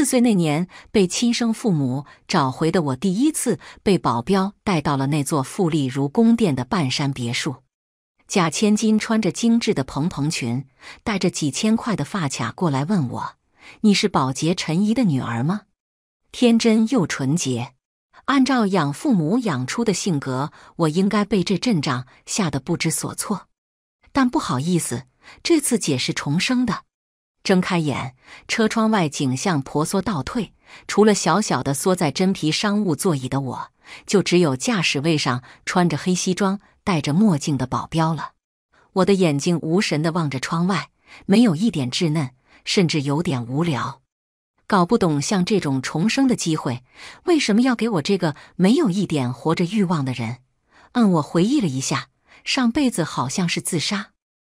四岁那年被亲生父母找回的我，第一次被保镖带到了那座富丽如宫殿的半山别墅。假千金穿着精致的蓬蓬裙，带着几千块的发卡过来问我：“你是保洁陈姨的女儿吗？”天真又纯洁。按照养父母养出的性格，我应该被这阵仗吓得不知所措。但不好意思，这次姐是重生的。睁开眼，车窗外景象婆娑倒退，除了小小的缩在真皮商务座椅的我，就只有驾驶位上穿着黑西装、戴着墨镜的保镖了。我的眼睛无神地望着窗外，没有一点稚嫩，甚至有点无聊，搞不懂像这种重生的机会为什么要给我这个没有一点活着欲望的人。嗯，我回忆了一下，上辈子好像是自杀，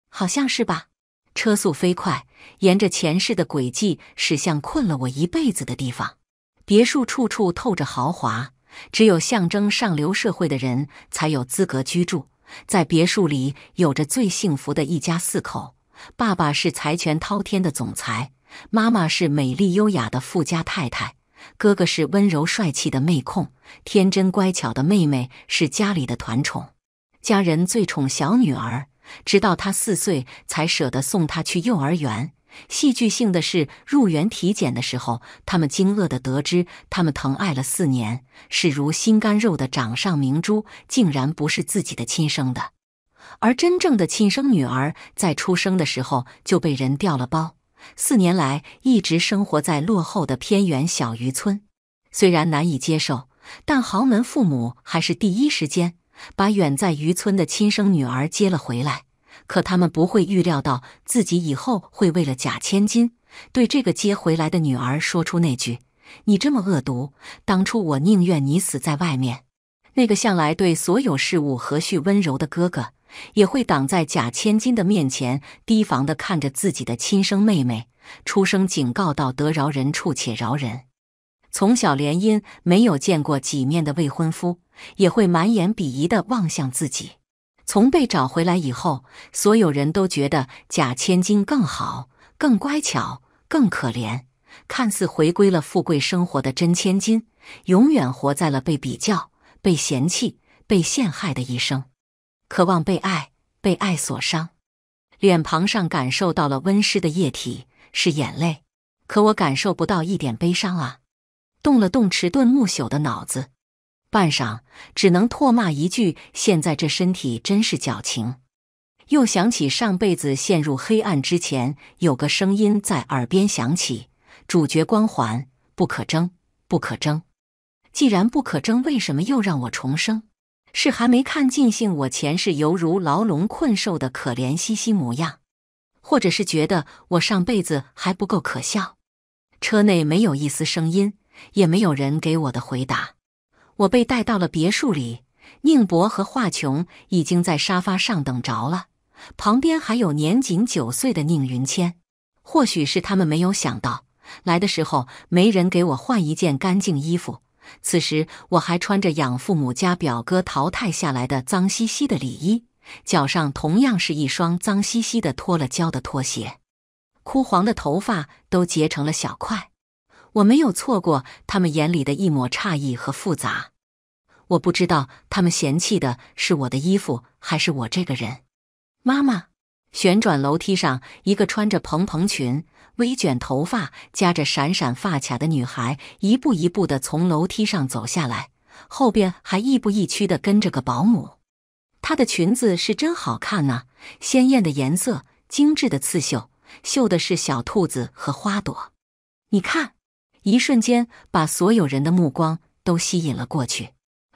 好像是吧。车速飞快，沿着前世的轨迹驶向困了我一辈子的地方。别墅处处透着豪华，只有象征上流社会的人才有资格居住。在别墅里，有着最幸福的一家四口：爸爸是财权滔天的总裁，妈妈是美丽优雅的富家太太，哥哥是温柔帅气的妹控，天真乖巧的妹妹是家里的团宠，家人最宠小女儿。直到他四岁，才舍得送他去幼儿园。戏剧性的是，入园体检的时候，他们惊愕地得知，他们疼爱了四年、视如心肝肉的掌上明珠，竟然不是自己的亲生的。而真正的亲生女儿，在出生的时候就被人掉了包，四年来一直生活在落后的偏远小渔村。虽然难以接受，但豪门父母还是第一时间。把远在渔村的亲生女儿接了回来，可他们不会预料到自己以后会为了假千金，对这个接回来的女儿说出那句：“你这么恶毒，当初我宁愿你死在外面。”那个向来对所有事物和煦温柔的哥哥，也会挡在假千金的面前，提防地看着自己的亲生妹妹，出声警告道：“得饶人处且饶人。”从小联姻没有见过几面的未婚夫，也会满眼鄙夷的望向自己。从被找回来以后，所有人都觉得假千金更好、更乖巧、更可怜。看似回归了富贵生活的真千金，永远活在了被比较、被嫌弃、被陷害的一生。渴望被爱，被爱所伤。脸庞上感受到了温湿的液体，是眼泪。可我感受不到一点悲伤啊。动了动迟钝木朽的脑子，半晌只能唾骂一句：“现在这身体真是矫情。”又想起上辈子陷入黑暗之前，有个声音在耳边响起：“主角光环不可争，不可争。既然不可争，为什么又让我重生？是还没看尽兴？我前世犹如牢笼困兽的可怜兮兮模样，或者是觉得我上辈子还不够可笑？”车内没有一丝声音。也没有人给我的回答。我被带到了别墅里，宁博和华琼已经在沙发上等着了，旁边还有年仅九岁的宁云谦。或许是他们没有想到，来的时候没人给我换一件干净衣服。此时我还穿着养父母家表哥淘汰下来的脏兮兮的里衣，脚上同样是一双脏兮兮的脱了胶的拖鞋，枯黄的头发都结成了小块。我没有错过他们眼里的一抹诧异和复杂。我不知道他们嫌弃的是我的衣服，还是我这个人。妈妈，旋转楼梯上，一个穿着蓬蓬裙、微卷头发、夹着闪闪发卡的女孩，一步一步的从楼梯上走下来，后边还亦步亦趋的跟着个保姆。她的裙子是真好看啊，鲜艳的颜色，精致的刺绣，绣的是小兔子和花朵。你看。一瞬间，把所有人的目光都吸引了过去。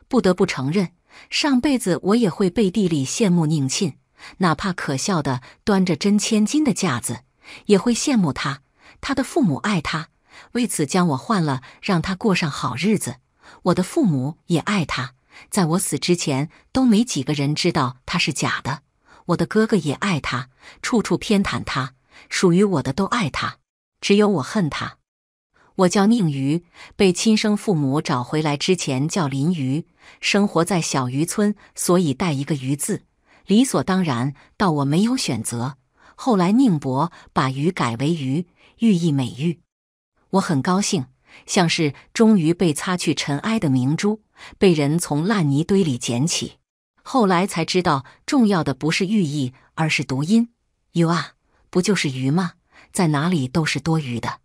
不得不承认，上辈子我也会背地里羡慕宁沁，哪怕可笑的端着真千金的架子，也会羡慕他。他的父母爱他，为此将我换了，让他过上好日子。我的父母也爱他，在我死之前，都没几个人知道他是假的。我的哥哥也爱他，处处偏袒他。属于我的都爱他，只有我恨他。我叫宁鱼，被亲生父母找回来之前叫林鱼，生活在小渔村，所以带一个“鱼”字，理所当然。到我没有选择，后来宁伯把“鱼”改为“鱼”，寓意美玉，我很高兴，像是终于被擦去尘埃的明珠，被人从烂泥堆里捡起。后来才知道，重要的不是寓意，而是读音。有啊，不就是鱼吗？在哪里都是多余的。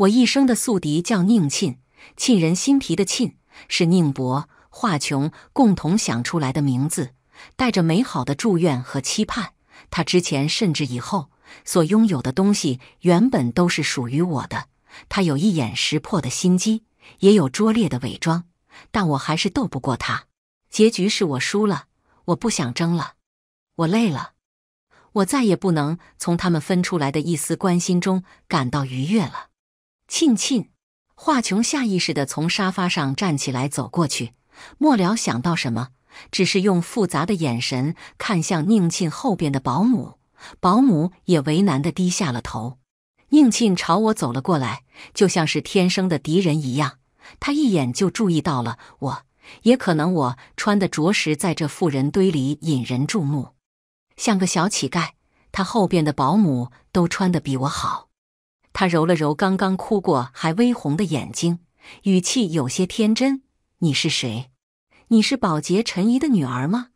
我一生的宿敌叫宁沁，沁人心脾的沁是宁博、华琼共同想出来的名字，带着美好的祝愿和期盼。他之前甚至以后所拥有的东西，原本都是属于我的。他有一眼识破的心机，也有拙劣的伪装，但我还是斗不过他。结局是我输了，我不想争了，我累了，我再也不能从他们分出来的一丝关心中感到愉悦了。庆庆，华琼下意识地从沙发上站起来走过去，末了想到什么，只是用复杂的眼神看向宁庆后边的保姆，保姆也为难地低下了头。宁庆朝我走了过来，就像是天生的敌人一样。他一眼就注意到了我，也可能我穿的着实在这富人堆里引人注目，像个小乞丐。他后边的保姆都穿的比我好。他揉了揉刚刚哭过还微红的眼睛，语气有些天真：“你是谁？你是保洁陈姨的女儿吗？”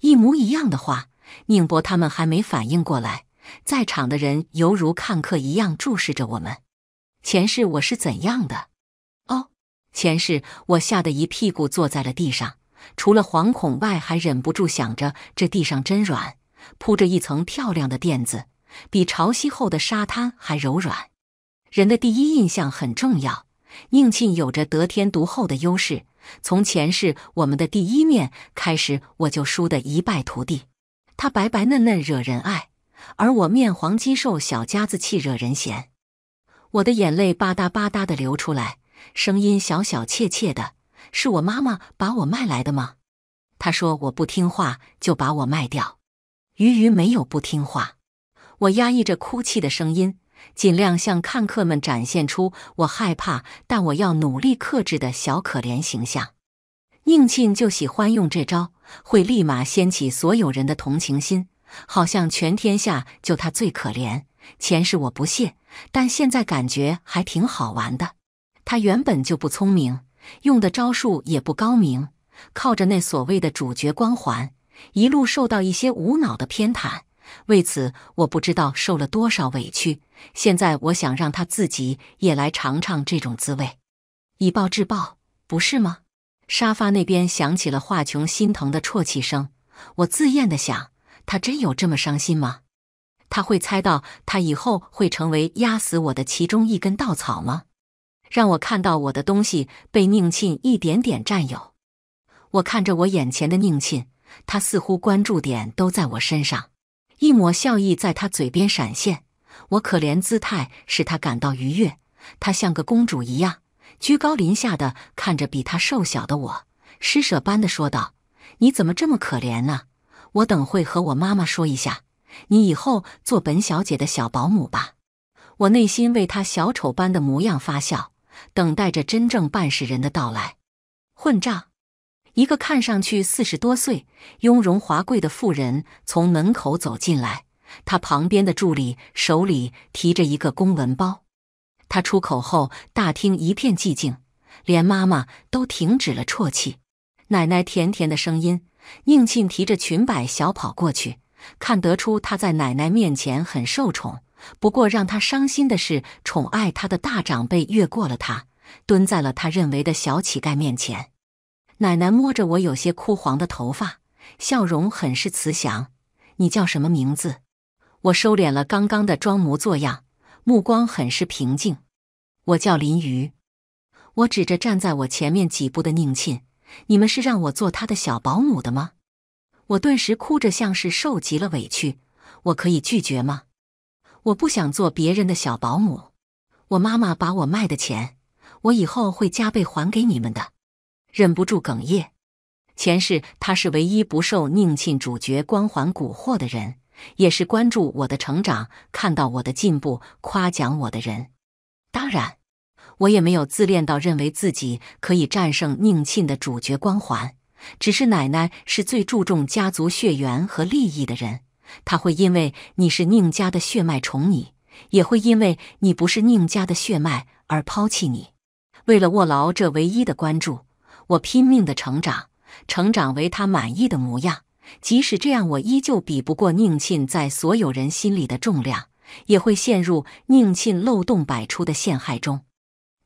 一模一样的话，宁博他们还没反应过来，在场的人犹如看客一样注视着我们。前世我是怎样的？哦，前世我吓得一屁股坐在了地上，除了惶恐外，还忍不住想着：这地上真软，铺着一层漂亮的垫子。比潮汐后的沙滩还柔软，人的第一印象很重要。宁沁有着得天独厚的优势。从前世我们的第一面开始，我就输得一败涂地。她白白嫩嫩，惹人爱；而我面黄肌瘦，小家子气，惹人嫌。我的眼泪吧嗒吧嗒地流出来，声音小小怯怯的。是我妈妈把我卖来的吗？她说我不听话就把我卖掉。鱼鱼没有不听话。我压抑着哭泣的声音，尽量向看客们展现出我害怕，但我要努力克制的小可怜形象。宁沁就喜欢用这招，会立马掀起所有人的同情心，好像全天下就他最可怜。前世我不屑，但现在感觉还挺好玩的。他原本就不聪明，用的招数也不高明，靠着那所谓的主角光环，一路受到一些无脑的偏袒。为此，我不知道受了多少委屈。现在，我想让他自己也来尝尝这种滋味，以暴制暴，不是吗？沙发那边响起了华琼心疼的啜泣声。我自厌的想：他真有这么伤心吗？他会猜到他以后会成为压死我的其中一根稻草吗？让我看到我的东西被宁沁一点点占有。我看着我眼前的宁沁，他似乎关注点都在我身上。一抹笑意在她嘴边闪现，我可怜姿态使她感到愉悦。她像个公主一样，居高临下的看着比她瘦小的我，施舍般的说道：“你怎么这么可怜呢？我等会和我妈妈说一下，你以后做本小姐的小保姆吧。”我内心为她小丑般的模样发笑，等待着真正办事人的到来。混账！一个看上去四十多岁、雍容华贵的妇人从门口走进来，她旁边的助理手里提着一个公文包。他出口后，大厅一片寂静，连妈妈都停止了啜泣。奶奶甜甜的声音，宁沁提着裙摆小跑过去，看得出她在奶奶面前很受宠。不过，让她伤心的是，宠爱她的大长辈越过了她，蹲在了她认为的小乞丐面前。奶奶摸着我有些枯黄的头发，笑容很是慈祥。你叫什么名字？我收敛了刚刚的装模作样，目光很是平静。我叫林鱼。我指着站在我前面几步的宁沁：“你们是让我做他的小保姆的吗？”我顿时哭着，像是受极了委屈。我可以拒绝吗？我不想做别人的小保姆。我妈妈把我卖的钱，我以后会加倍还给你们的。忍不住哽咽，前世他是唯一不受宁沁主角光环蛊惑的人，也是关注我的成长、看到我的进步、夸奖我的人。当然，我也没有自恋到认为自己可以战胜宁沁的主角光环。只是奶奶是最注重家族血缘和利益的人，他会因为你是宁家的血脉宠你，也会因为你不是宁家的血脉而抛弃你。为了握牢这唯一的关注。我拼命的成长，成长为他满意的模样。即使这样，我依旧比不过宁沁在所有人心里的重量，也会陷入宁沁漏洞百出的陷害中。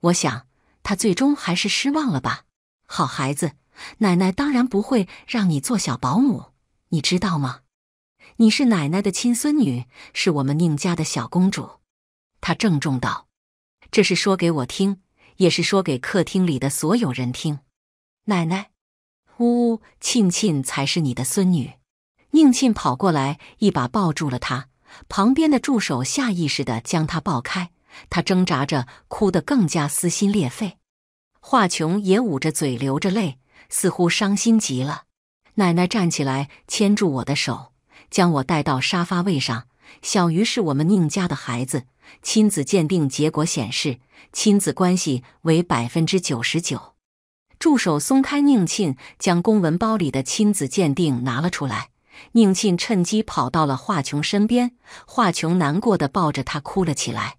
我想，他最终还是失望了吧？好孩子，奶奶当然不会让你做小保姆，你知道吗？你是奶奶的亲孙女，是我们宁家的小公主。”他郑重道，“这是说给我听，也是说给客厅里的所有人听。”奶奶，呜！沁沁才是你的孙女。宁沁跑过来，一把抱住了她。旁边的助手下意识地将她抱开，她挣扎着，哭得更加撕心裂肺。华琼也捂着嘴流着泪，似乎伤心极了。奶奶站起来，牵住我的手，将我带到沙发位上。小鱼是我们宁家的孩子，亲子鉴定结果显示，亲子关系为百分之九十九。助手松开宁沁，将公文包里的亲子鉴定拿了出来。宁沁趁机跑到了华琼身边，华琼难过的抱着她哭了起来。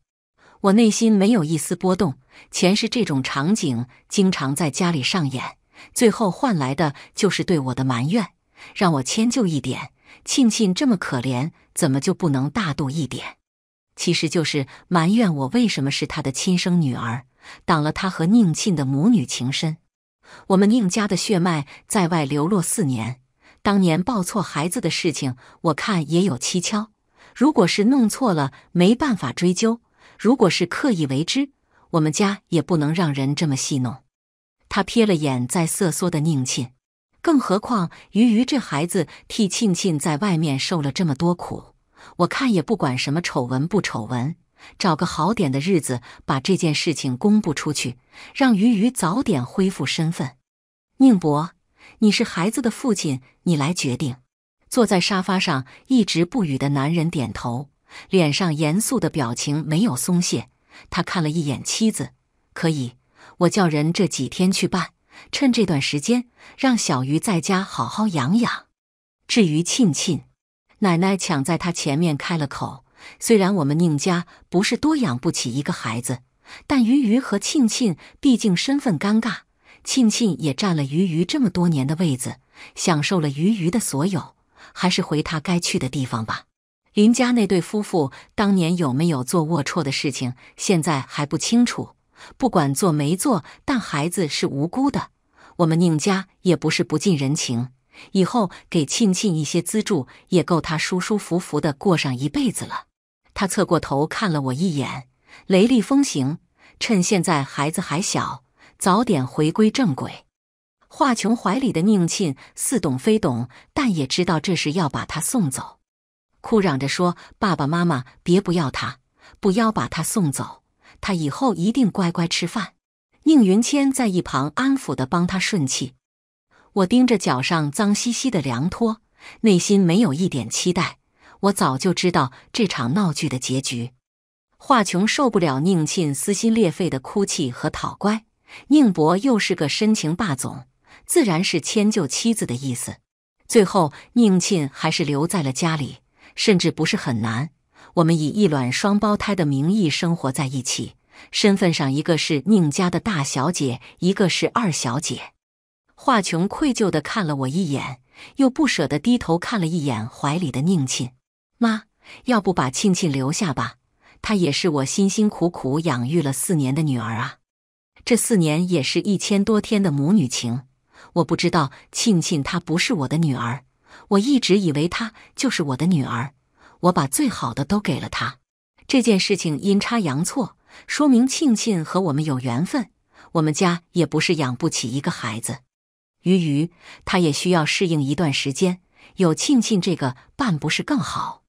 我内心没有一丝波动，前世这种场景经常在家里上演，最后换来的就是对我的埋怨，让我迁就一点。庆庆这么可怜，怎么就不能大度一点？其实就是埋怨我为什么是她的亲生女儿，挡了她和宁沁的母女情深。我们宁家的血脉在外流落四年，当年抱错孩子的事情，我看也有蹊跷。如果是弄错了，没办法追究；如果是刻意为之，我们家也不能让人这么戏弄。他瞥了眼在瑟缩的宁沁，更何况鱼鱼这孩子替沁沁在外面受了这么多苦，我看也不管什么丑闻不丑闻。找个好点的日子，把这件事情公布出去，让鱼鱼早点恢复身份。宁博，你是孩子的父亲，你来决定。坐在沙发上一直不语的男人点头，脸上严肃的表情没有松懈。他看了一眼妻子，可以，我叫人这几天去办，趁这段时间让小鱼在家好好养养。至于沁沁，奶奶抢在他前面开了口。虽然我们宁家不是多养不起一个孩子，但鱼鱼和庆庆毕竟身份尴尬，庆庆也占了鱼鱼这么多年的位子，享受了鱼鱼的所有，还是回他该去的地方吧。林家那对夫妇当年有没有做龌龊的事情，现在还不清楚。不管做没做，但孩子是无辜的。我们宁家也不是不近人情，以后给庆庆一些资助，也够他舒舒服服的过上一辈子了。他侧过头看了我一眼，雷厉风行，趁现在孩子还小，早点回归正轨。华琼怀里的宁沁似懂非懂，但也知道这是要把他送走，哭嚷着说：“爸爸妈妈别不要他，不要把他送走，他以后一定乖乖吃饭。”宁云谦在一旁安抚的帮他顺气。我盯着脚上脏兮兮的凉拖，内心没有一点期待。我早就知道这场闹剧的结局。华琼受不了宁沁撕心裂肺的哭泣和讨乖，宁博又是个深情霸总，自然是迁就妻子的意思。最后，宁沁还是留在了家里，甚至不是很难。我们以一卵双胞胎的名义生活在一起，身份上一个是宁家的大小姐，一个是二小姐。华琼愧疚地看了我一眼，又不舍得低头看了一眼怀里的宁沁。妈，要不把庆庆留下吧？她也是我辛辛苦苦养育了四年的女儿啊，这四年也是一千多天的母女情。我不知道庆庆她不是我的女儿，我一直以为她就是我的女儿，我把最好的都给了她。这件事情阴差阳错，说明庆庆和我们有缘分。我们家也不是养不起一个孩子，鱼鱼她也需要适应一段时间，有庆庆这个伴不是更好？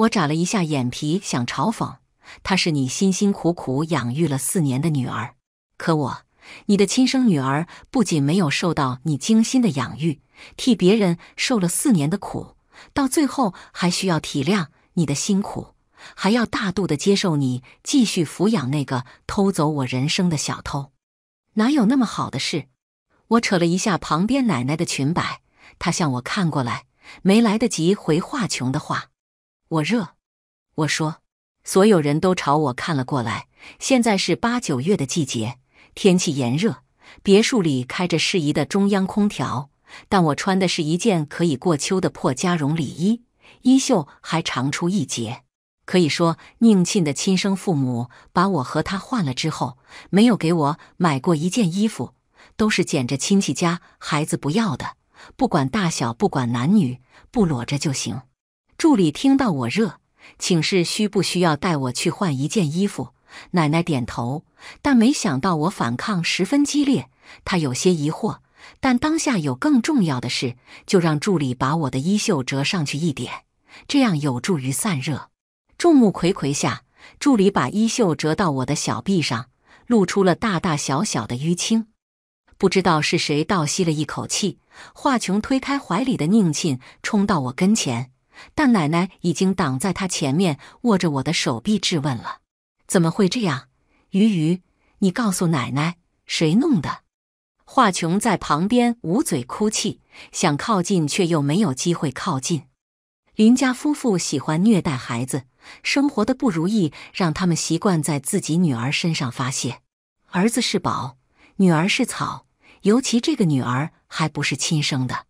我眨了一下眼皮，想嘲讽她：“是你辛辛苦苦养育了四年的女儿，可我，你的亲生女儿，不仅没有受到你精心的养育，替别人受了四年的苦，到最后还需要体谅你的辛苦，还要大度的接受你继续抚养那个偷走我人生的小偷，哪有那么好的事？”我扯了一下旁边奶奶的裙摆，她向我看过来，没来得及回华琼的话。我热，我说，所有人都朝我看了过来。现在是八九月的季节，天气炎热，别墅里开着适宜的中央空调，但我穿的是一件可以过秋的破加绒里衣，衣袖还长出一截。可以说，宁沁的亲生父母把我和他换了之后，没有给我买过一件衣服，都是捡着亲戚家孩子不要的，不管大小，不管男女，不裸着就行。助理听到我热，请示需不需要带我去换一件衣服。奶奶点头，但没想到我反抗十分激烈，她有些疑惑。但当下有更重要的事，就让助理把我的衣袖折上去一点，这样有助于散热。众目睽睽下，助理把衣袖折到我的小臂上，露出了大大小小的淤青。不知道是谁倒吸了一口气。华琼推开怀里的宁沁，冲到我跟前。但奶奶已经挡在她前面，握着我的手臂质问了：“怎么会这样？鱼鱼，你告诉奶奶谁弄的？”华琼在旁边捂嘴哭泣，想靠近却又没有机会靠近。林家夫妇喜欢虐待孩子，生活的不如意让他们习惯在自己女儿身上发泄。儿子是宝，女儿是草，尤其这个女儿还不是亲生的。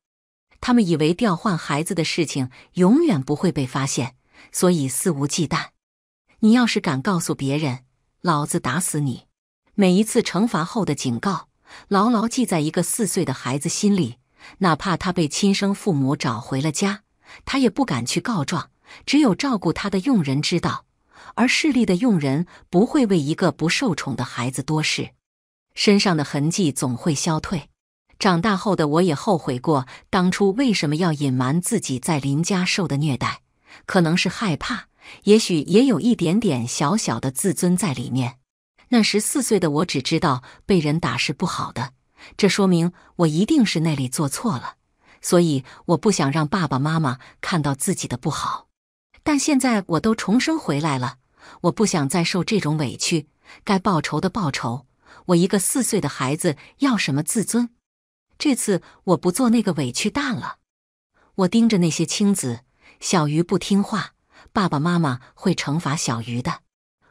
他们以为调换孩子的事情永远不会被发现，所以肆无忌惮。你要是敢告诉别人，老子打死你！每一次惩罚后的警告，牢牢记在一个四岁的孩子心里。哪怕他被亲生父母找回了家，他也不敢去告状。只有照顾他的佣人知道，而势力的佣人不会为一个不受宠的孩子多事。身上的痕迹总会消退。长大后的我也后悔过，当初为什么要隐瞒自己在林家受的虐待？可能是害怕，也许也有一点点小小的自尊在里面。那十四岁的我只知道被人打是不好的，这说明我一定是那里做错了，所以我不想让爸爸妈妈看到自己的不好。但现在我都重生回来了，我不想再受这种委屈，该报仇的报仇。我一个四岁的孩子要什么自尊？这次我不做那个委屈蛋了。我盯着那些青子小鱼不听话，爸爸妈妈会惩罚小鱼的。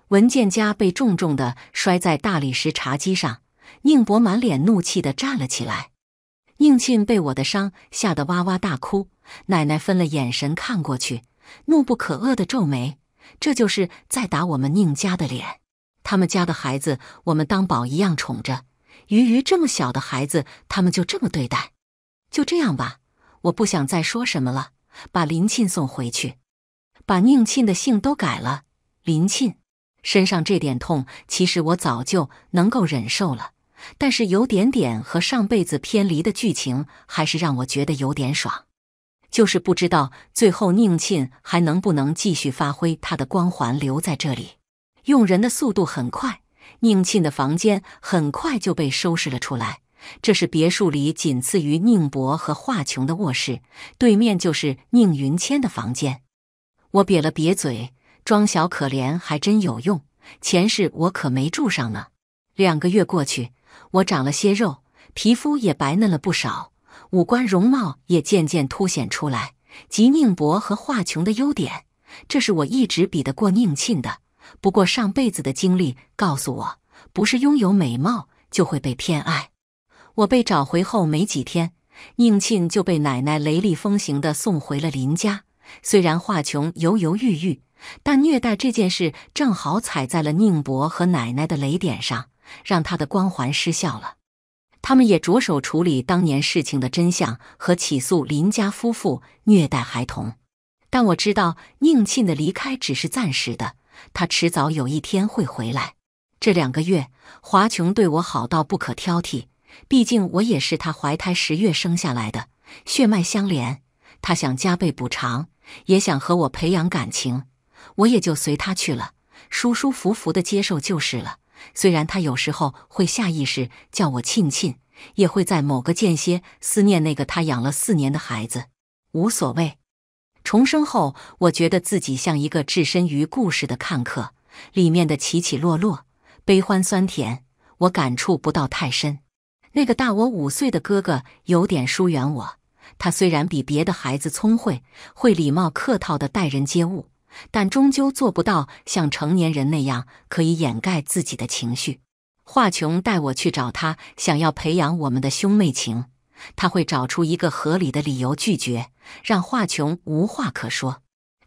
文件夹被重重的摔在大理石茶几上，宁博满脸怒气的站了起来。宁沁被我的伤吓得哇哇大哭，奶奶分了眼神看过去，怒不可遏的皱眉，这就是在打我们宁家的脸。他们家的孩子我们当宝一样宠着。鱼鱼这么小的孩子，他们就这么对待？就这样吧，我不想再说什么了。把林沁送回去，把宁沁的姓都改了。林沁身上这点痛，其实我早就能够忍受了，但是有点点和上辈子偏离的剧情，还是让我觉得有点爽。就是不知道最后宁沁还能不能继续发挥他的光环留在这里。用人的速度很快。宁沁的房间很快就被收拾了出来。这是别墅里仅次于宁博和华琼的卧室，对面就是宁云谦的房间。我瘪了瘪嘴，装小可怜还真有用。前世我可没住上呢。两个月过去，我长了些肉，皮肤也白嫩了不少，五官容貌也渐渐凸显出来，即宁博和华琼的优点。这是我一直比得过宁沁的。不过上辈子的经历告诉我，不是拥有美貌就会被偏爱。我被找回后没几天，宁沁就被奶奶雷厉风行的送回了林家。虽然华琼犹犹豫豫，但虐待这件事正好踩在了宁伯和奶奶的雷点上，让他的光环失效了。他们也着手处理当年事情的真相和起诉林家夫妇虐待孩童。但我知道，宁沁的离开只是暂时的。他迟早有一天会回来。这两个月，华琼对我好到不可挑剔。毕竟我也是他怀胎十月生下来的，血脉相连。他想加倍补偿，也想和我培养感情，我也就随他去了，舒舒服服的接受就是了。虽然他有时候会下意识叫我庆庆，也会在某个间歇思念那个他养了四年的孩子，无所谓。重生后，我觉得自己像一个置身于故事的看客，里面的起起落落、悲欢酸甜，我感触不到太深。那个大我五岁的哥哥有点疏远我，他虽然比别的孩子聪慧，会礼貌客套的待人接物，但终究做不到像成年人那样可以掩盖自己的情绪。华琼带我去找他，想要培养我们的兄妹情。他会找出一个合理的理由拒绝，让华琼无话可说。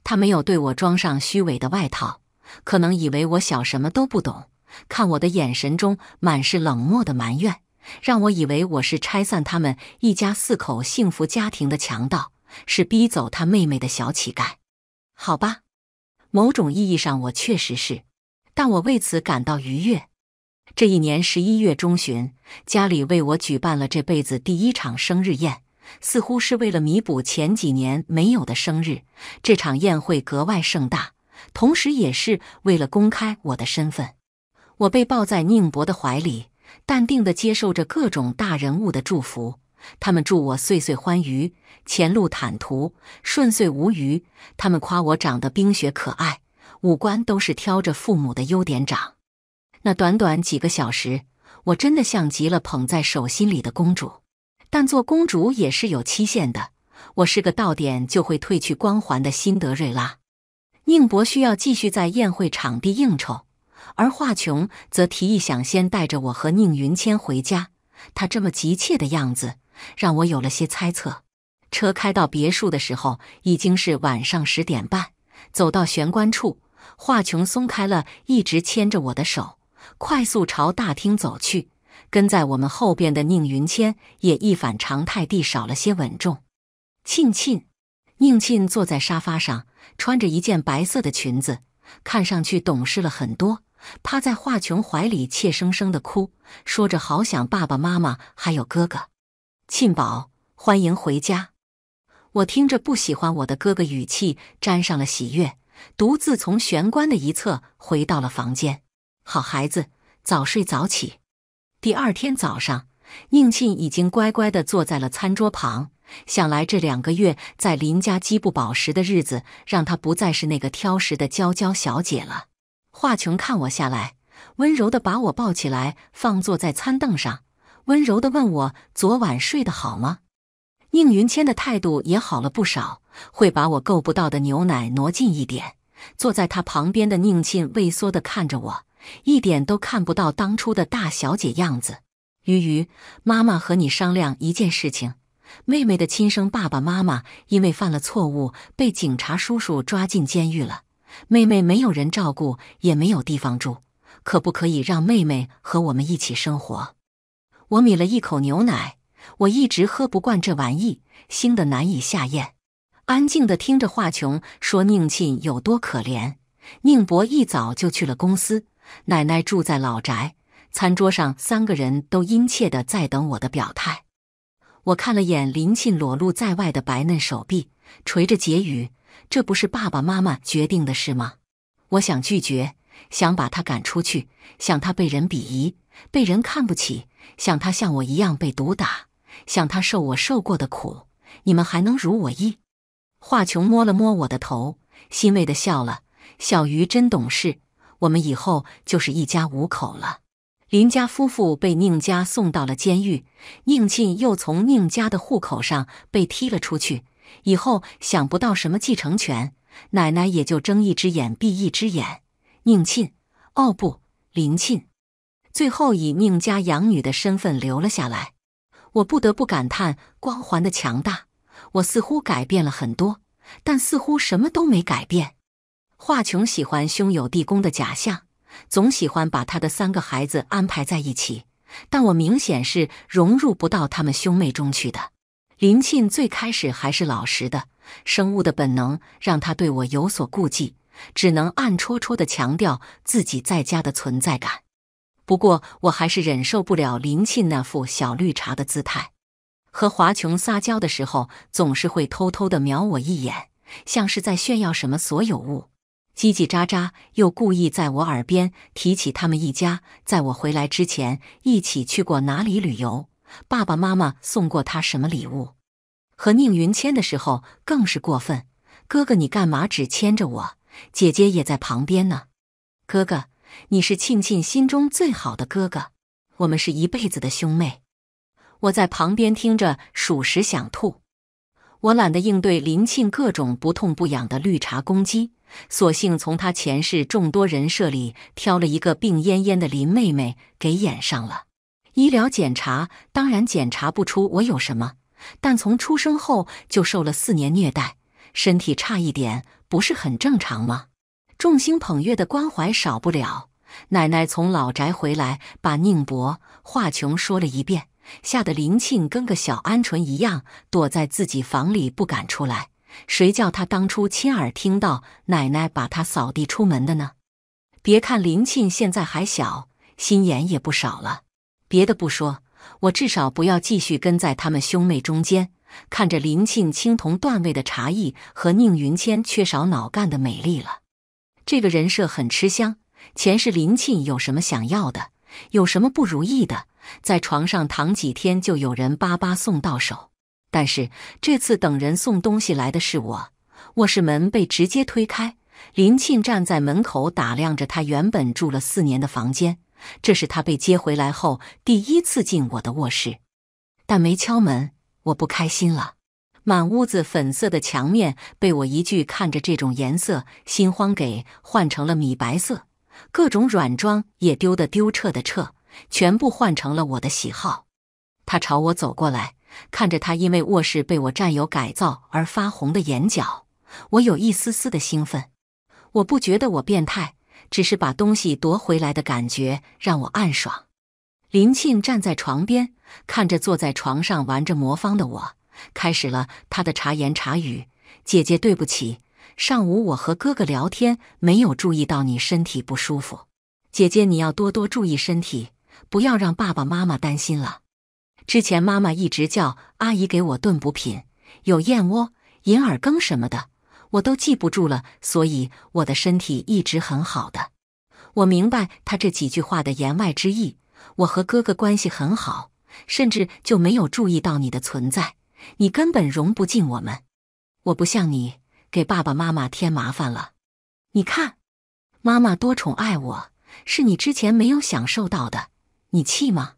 他没有对我装上虚伪的外套，可能以为我小什么都不懂，看我的眼神中满是冷漠的埋怨，让我以为我是拆散他们一家四口幸福家庭的强盗，是逼走他妹妹的小乞丐。好吧，某种意义上我确实是，但我为此感到愉悦。这一年十一月中旬，家里为我举办了这辈子第一场生日宴，似乎是为了弥补前几年没有的生日。这场宴会格外盛大，同时也是为了公开我的身份。我被抱在宁博的怀里，淡定地接受着各种大人物的祝福。他们祝我岁岁欢愉，前路坦途，顺遂无虞。他们夸我长得冰雪可爱，五官都是挑着父母的优点长。那短短几个小时，我真的像极了捧在手心里的公主。但做公主也是有期限的，我是个到点就会褪去光环的辛德瑞拉。宁博需要继续在宴会场地应酬，而华琼则提议想先带着我和宁云谦回家。他这么急切的样子，让我有了些猜测。车开到别墅的时候，已经是晚上十点半。走到玄关处，华琼松开了一直牵着我的手。快速朝大厅走去，跟在我们后边的宁云谦也一反常态地少了些稳重。沁沁，宁沁坐在沙发上，穿着一件白色的裙子，看上去懂事了很多，趴在华琼怀里怯生生的哭，说着：“好想爸爸妈妈还有哥哥。”沁宝，欢迎回家。我听着不喜欢我的哥哥语气沾上了喜悦，独自从玄关的一侧回到了房间。好孩子，早睡早起。第二天早上，宁沁已经乖乖地坐在了餐桌旁。想来这两个月在林家饥不饱食的日子，让她不再是那个挑食的娇娇小姐了。华琼看我下来，温柔地把我抱起来放坐在餐凳上，温柔地问我昨晚睡得好吗？宁云谦的态度也好了不少，会把我够不到的牛奶挪近一点。坐在他旁边的宁沁畏缩地看着我。一点都看不到当初的大小姐样子。鱼鱼，妈妈和你商量一件事情。妹妹的亲生爸爸妈妈因为犯了错误，被警察叔叔抓进监狱了。妹妹没有人照顾，也没有地方住，可不可以让妹妹和我们一起生活？我抿了一口牛奶，我一直喝不惯这玩意，腥的难以下咽。安静的听着华琼说宁沁有多可怜。宁博一早就去了公司。奶奶住在老宅，餐桌上三个人都殷切的在等我的表态。我看了眼林沁裸露在外的白嫩手臂，垂着结语：“这不是爸爸妈妈决定的事吗？”我想拒绝，想把他赶出去，想他被人鄙夷，被人看不起，想他像我一样被毒打，想他受我受过的苦，你们还能如我意？华琼摸了摸我的头，欣慰的笑了：“小鱼真懂事。”我们以后就是一家五口了。林家夫妇被宁家送到了监狱，宁沁又从宁家的户口上被踢了出去，以后想不到什么继承权，奶奶也就睁一只眼闭一只眼。宁沁，哦不，林沁，最后以宁家养女的身份留了下来。我不得不感叹光环的强大。我似乎改变了很多，但似乎什么都没改变。华琼喜欢兄友弟恭的假象，总喜欢把他的三个孩子安排在一起，但我明显是融入不到他们兄妹中去的。林沁最开始还是老实的，生物的本能让他对我有所顾忌，只能暗戳戳的强调自己在家的存在感。不过，我还是忍受不了林沁那副小绿茶的姿态，和华琼撒娇的时候，总是会偷偷的瞄我一眼，像是在炫耀什么所有物。叽叽喳喳，又故意在我耳边提起他们一家，在我回来之前一起去过哪里旅游，爸爸妈妈送过他什么礼物。和宁云谦的时候更是过分，哥哥你干嘛只牵着我？姐姐也在旁边呢。哥哥，你是庆庆心中最好的哥哥，我们是一辈子的兄妹。我在旁边听着，属实想吐。我懒得应对林庆各种不痛不痒的绿茶攻击。索性从他前世众多人设里挑了一个病恹恹的林妹妹给演上了。医疗检查当然检查不出我有什么，但从出生后就受了四年虐待，身体差一点不是很正常吗？众星捧月的关怀少不了。奶奶从老宅回来，把宁伯、华琼说了一遍，吓得林庆跟个小鹌鹑一样躲在自己房里不敢出来。谁叫他当初亲耳听到奶奶把他扫地出门的呢？别看林沁现在还小，心眼也不少了。别的不说，我至少不要继续跟在他们兄妹中间，看着林沁青铜段位的茶艺和宁云谦缺少脑干的美丽了。这个人设很吃香。前世林沁有什么想要的，有什么不如意的，在床上躺几天就有人巴巴送到手。但是这次等人送东西来的是我，卧室门被直接推开，林沁站在门口打量着他原本住了四年的房间，这是他被接回来后第一次进我的卧室，但没敲门，我不开心了。满屋子粉色的墙面被我一句“看着这种颜色心慌”给换成了米白色，各种软装也丢的丢撤的撤，全部换成了我的喜好。他朝我走过来。看着他因为卧室被我战友改造而发红的眼角，我有一丝丝的兴奋。我不觉得我变态，只是把东西夺回来的感觉让我暗爽。林庆站在床边，看着坐在床上玩着魔方的我，开始了他的茶言茶语：“姐姐，对不起，上午我和哥哥聊天，没有注意到你身体不舒服。姐姐，你要多多注意身体，不要让爸爸妈妈担心了。”之前妈妈一直叫阿姨给我炖补品，有燕窝、银耳羹什么的，我都记不住了，所以我的身体一直很好的。我明白他这几句话的言外之意。我和哥哥关系很好，甚至就没有注意到你的存在，你根本融不进我们。我不像你，给爸爸妈妈添麻烦了。你看，妈妈多宠爱我，是你之前没有享受到的。你气吗？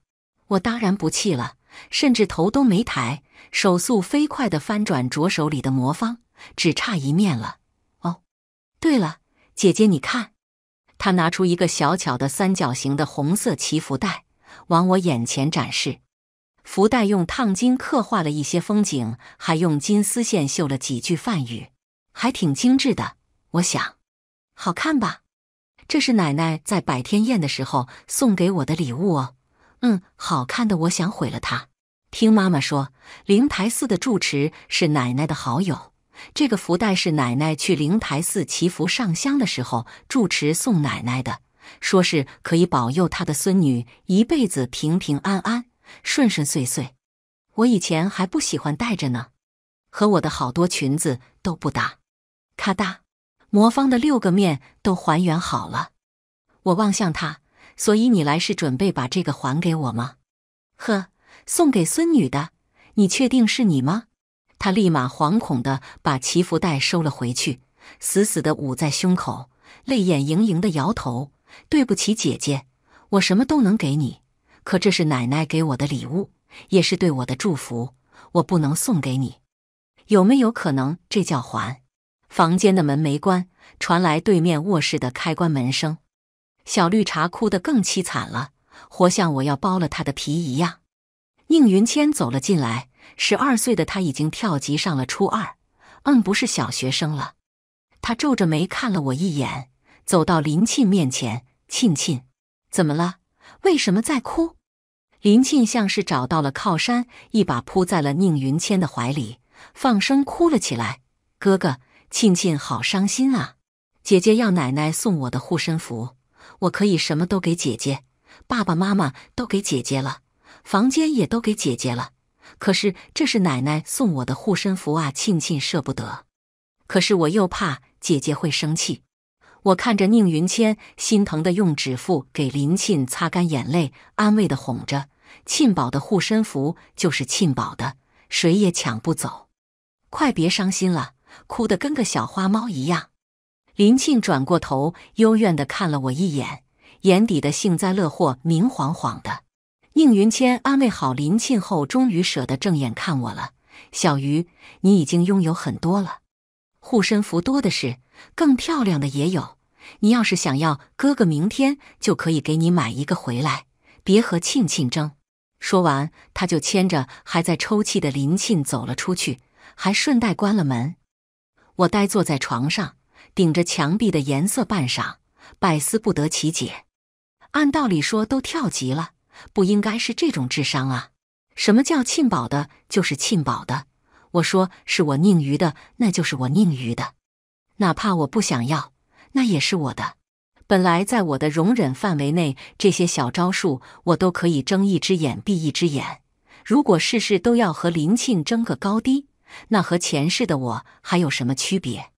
我当然不气了，甚至头都没抬，手速飞快的翻转着手里的魔方，只差一面了。哦，对了，姐姐，你看，他拿出一个小巧的三角形的红色祈福袋，往我眼前展示。福袋用烫金刻画了一些风景，还用金丝线绣了几句梵语，还挺精致的。我想，好看吧？这是奶奶在百天宴的时候送给我的礼物哦。嗯，好看的，我想毁了它。听妈妈说，灵台寺的住持是奶奶的好友，这个福袋是奶奶去灵台寺祈福上香的时候，住持送奶奶的，说是可以保佑她的孙女一辈子平平安安、顺顺遂遂。我以前还不喜欢带着呢，和我的好多裙子都不搭。咔哒，魔方的六个面都还原好了。我望向他。所以你来是准备把这个还给我吗？呵，送给孙女的。你确定是你吗？他立马惶恐的把祈福袋收了回去，死死的捂在胸口，泪眼盈盈的摇头：“对不起，姐姐，我什么都能给你，可这是奶奶给我的礼物，也是对我的祝福，我不能送给你。”有没有可能这叫还？房间的门没关，传来对面卧室的开关门声。小绿茶哭得更凄惨了，活像我要剥了他的皮一样。宁云谦走了进来，十二岁的他已经跳级上了初二，嗯，不是小学生了。他皱着眉看了我一眼，走到林沁面前：“沁沁，怎么了？为什么在哭？”林沁像是找到了靠山，一把扑在了宁云谦的怀里，放声哭了起来：“哥哥，沁沁好伤心啊！姐姐要奶奶送我的护身符。”我可以什么都给姐姐，爸爸妈妈都给姐姐了，房间也都给姐姐了。可是这是奶奶送我的护身符啊，沁沁舍不得。可是我又怕姐姐会生气，我看着宁云谦心疼的用指腹给林沁擦干眼泪，安慰的哄着。沁宝的护身符就是沁宝的，谁也抢不走。快别伤心了，哭得跟个小花猫一样。林庆转过头，幽怨的看了我一眼，眼底的幸灾乐祸明晃晃的。宁云谦安慰好林庆后，终于舍得正眼看我了。小鱼，你已经拥有很多了，护身符多的是，更漂亮的也有。你要是想要，哥哥明天就可以给你买一个回来，别和庆庆争。说完，他就牵着还在抽泣的林庆走了出去，还顺带关了门。我呆坐在床上。顶着墙壁的颜色，半晌百思不得其解。按道理说都跳级了，不应该是这种智商啊！什么叫沁宝的，就是沁宝的；我说是我宁于的，那就是我宁于的。哪怕我不想要，那也是我的。本来在我的容忍范围内，这些小招数我都可以睁一只眼闭一只眼。如果事事都要和林庆争个高低，那和前世的我还有什么区别？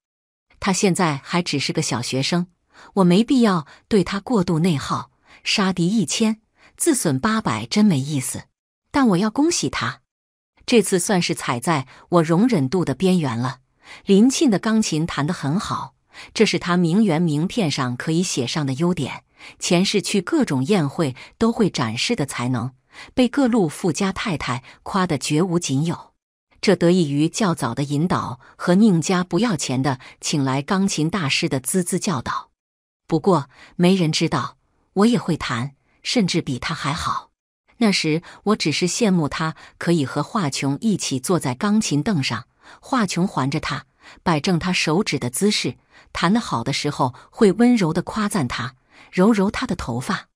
他现在还只是个小学生，我没必要对他过度内耗，杀敌一千，自损八百，真没意思。但我要恭喜他，这次算是踩在我容忍度的边缘了。林沁的钢琴弹得很好，这是他名媛名片上可以写上的优点，前世去各种宴会都会展示的才能，被各路富家太太夸得绝无仅有。这得益于较早的引导和宁家不要钱的请来钢琴大师的孜孜教导。不过，没人知道我也会弹，甚至比他还好。那时，我只是羡慕他可以和华琼一起坐在钢琴凳上，华琼环着他，摆正他手指的姿势，弹得好的时候会温柔地夸赞他，揉揉他的头发。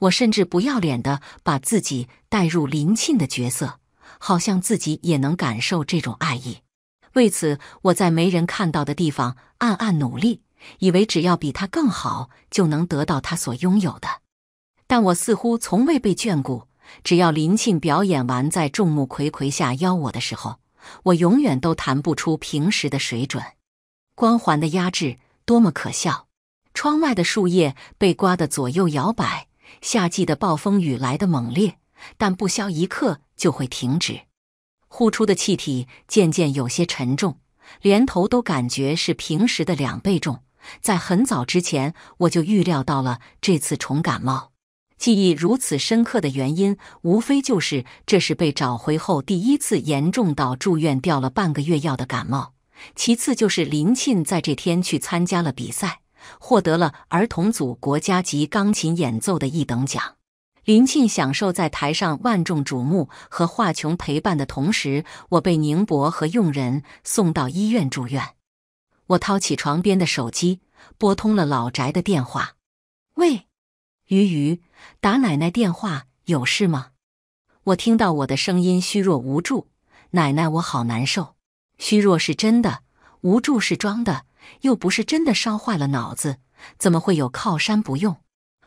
我甚至不要脸的把自己带入林沁的角色。好像自己也能感受这种爱意，为此我在没人看到的地方暗暗努力，以为只要比他更好，就能得到他所拥有的。但我似乎从未被眷顾。只要林庆表演完，在众目睽睽下邀我的时候，我永远都弹不出平时的水准。光环的压制，多么可笑！窗外的树叶被刮得左右摇摆，夏季的暴风雨来得猛烈。但不消一刻就会停止，呼出的气体渐渐有些沉重，连头都感觉是平时的两倍重。在很早之前，我就预料到了这次重感冒。记忆如此深刻的原因，无非就是这是被找回后第一次严重到住院、掉了半个月药的感冒。其次就是林沁在这天去参加了比赛，获得了儿童组国家级钢琴演奏的一等奖。林沁享受在台上万众瞩目和华琼陪伴的同时，我被宁博和佣人送到医院住院。我掏起床边的手机，拨通了老宅的电话。喂，鱼鱼，打奶奶电话，有事吗？我听到我的声音虚弱无助。奶奶，我好难受。虚弱是真的，无助是装的，又不是真的烧坏了脑子，怎么会有靠山不用？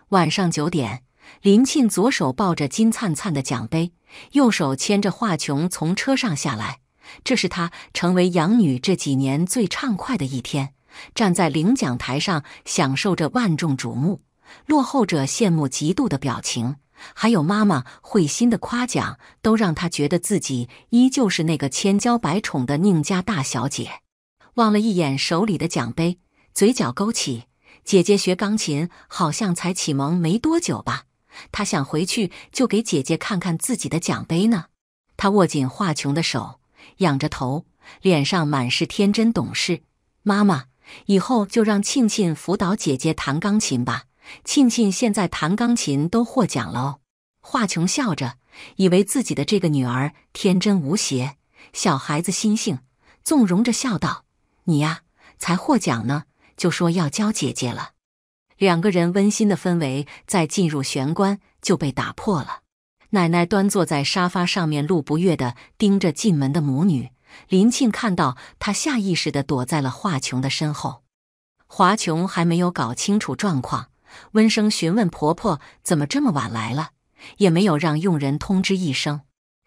晚上九点。林沁左手抱着金灿灿的奖杯，右手牵着华琼从车上下来。这是她成为养女这几年最畅快的一天。站在领奖台上，享受着万众瞩目、落后者羡慕嫉妒的表情，还有妈妈会心的夸奖，都让她觉得自己依旧是那个千娇百宠的宁家大小姐。望了一眼手里的奖杯，嘴角勾起。姐姐学钢琴好像才启蒙没多久吧？他想回去就给姐姐看看自己的奖杯呢。他握紧华琼的手，仰着头，脸上满是天真懂事。妈妈，以后就让庆庆辅导姐姐弹钢琴吧。庆庆现在弹钢琴都获奖了哦。华琼笑着，以为自己的这个女儿天真无邪，小孩子心性，纵容着笑道：“你呀，才获奖呢，就说要教姐姐了。”两个人温馨的氛围在进入玄关就被打破了。奶奶端坐在沙发上面，路不悦的盯着进门的母女。林庆看到她，下意识的躲在了华琼的身后。华琼还没有搞清楚状况，温声询问婆婆：“怎么这么晚来了？也没有让佣人通知一声。”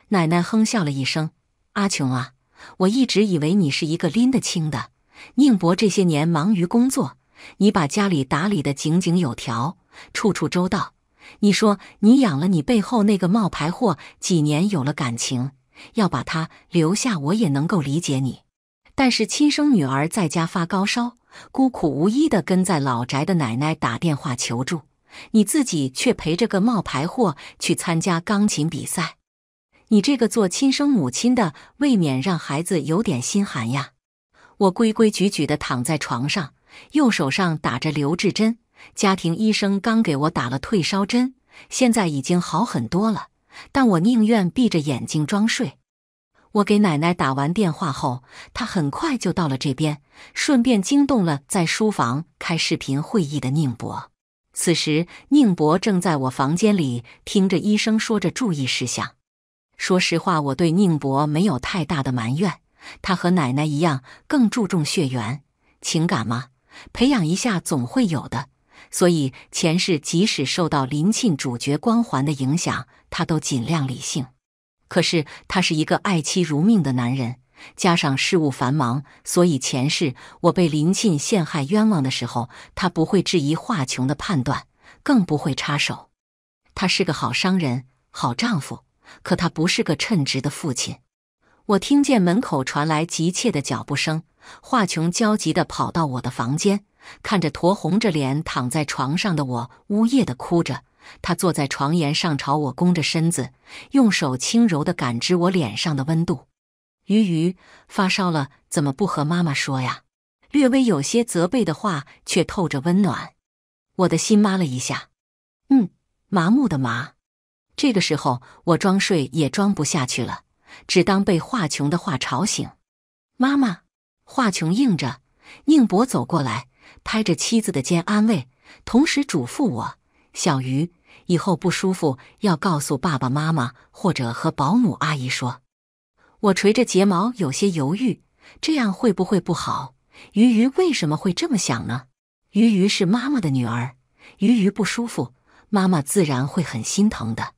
奶奶哼笑了一声：“阿琼啊，我一直以为你是一个拎得清的。宁博这些年忙于工作。”你把家里打理得井井有条，处处周到。你说你养了你背后那个冒牌货几年，有了感情，要把他留下，我也能够理解你。但是亲生女儿在家发高烧，孤苦无依的跟在老宅的奶奶打电话求助，你自己却陪着个冒牌货去参加钢琴比赛，你这个做亲生母亲的，未免让孩子有点心寒呀。我规规矩矩的躺在床上。右手上打着留置针，家庭医生刚给我打了退烧针，现在已经好很多了。但我宁愿闭着眼睛装睡。我给奶奶打完电话后，她很快就到了这边，顺便惊动了在书房开视频会议的宁博。此时，宁博正在我房间里听着医生说着注意事项。说实话，我对宁博没有太大的埋怨，他和奶奶一样更注重血缘情感吗？培养一下总会有的，所以前世即使受到林沁主角光环的影响，他都尽量理性。可是他是一个爱妻如命的男人，加上事务繁忙，所以前世我被林沁陷害冤枉的时候，他不会质疑华琼的判断，更不会插手。他是个好商人、好丈夫，可他不是个称职的父亲。我听见门口传来急切的脚步声，华琼焦急地跑到我的房间，看着坨红着脸躺在床上的我，呜咽地哭着。她坐在床沿上，朝我弓着身子，用手轻柔地感知我脸上的温度。鱼鱼发烧了，怎么不和妈妈说呀？略微有些责备的话，却透着温暖。我的心麻了一下。嗯，麻木的麻。这个时候，我装睡也装不下去了。只当被华琼的话吵醒，妈妈。华琼应着，宁博走过来，拍着妻子的肩安慰，同时嘱咐我：“小鱼，以后不舒服要告诉爸爸妈妈或者和保姆阿姨说。”我垂着睫毛，有些犹豫，这样会不会不好？鱼鱼为什么会这么想呢？鱼鱼是妈妈的女儿，鱼鱼不舒服，妈妈自然会很心疼的。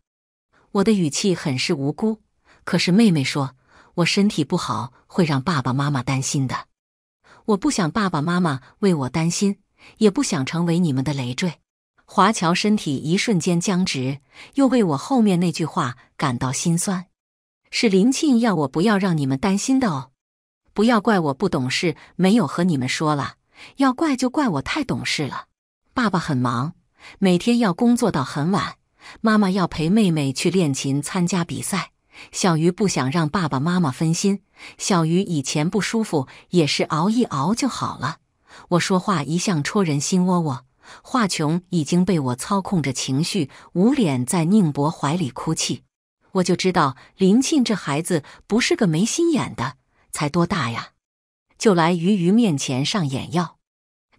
我的语气很是无辜。可是妹妹说，我身体不好会让爸爸妈妈担心的，我不想爸爸妈妈为我担心，也不想成为你们的累赘。华侨身体一瞬间僵直，又为我后面那句话感到心酸。是林沁要我不要让你们担心的哦，不要怪我不懂事，没有和你们说了，要怪就怪我太懂事了。爸爸很忙，每天要工作到很晚，妈妈要陪妹妹去练琴参加比赛。小鱼不想让爸爸妈妈分心。小鱼以前不舒服也是熬一熬就好了。我说话一向戳人心窝窝。华琼已经被我操控着情绪，捂脸在宁博怀里哭泣。我就知道林沁这孩子不是个没心眼的。才多大呀，就来鱼鱼面前上眼药。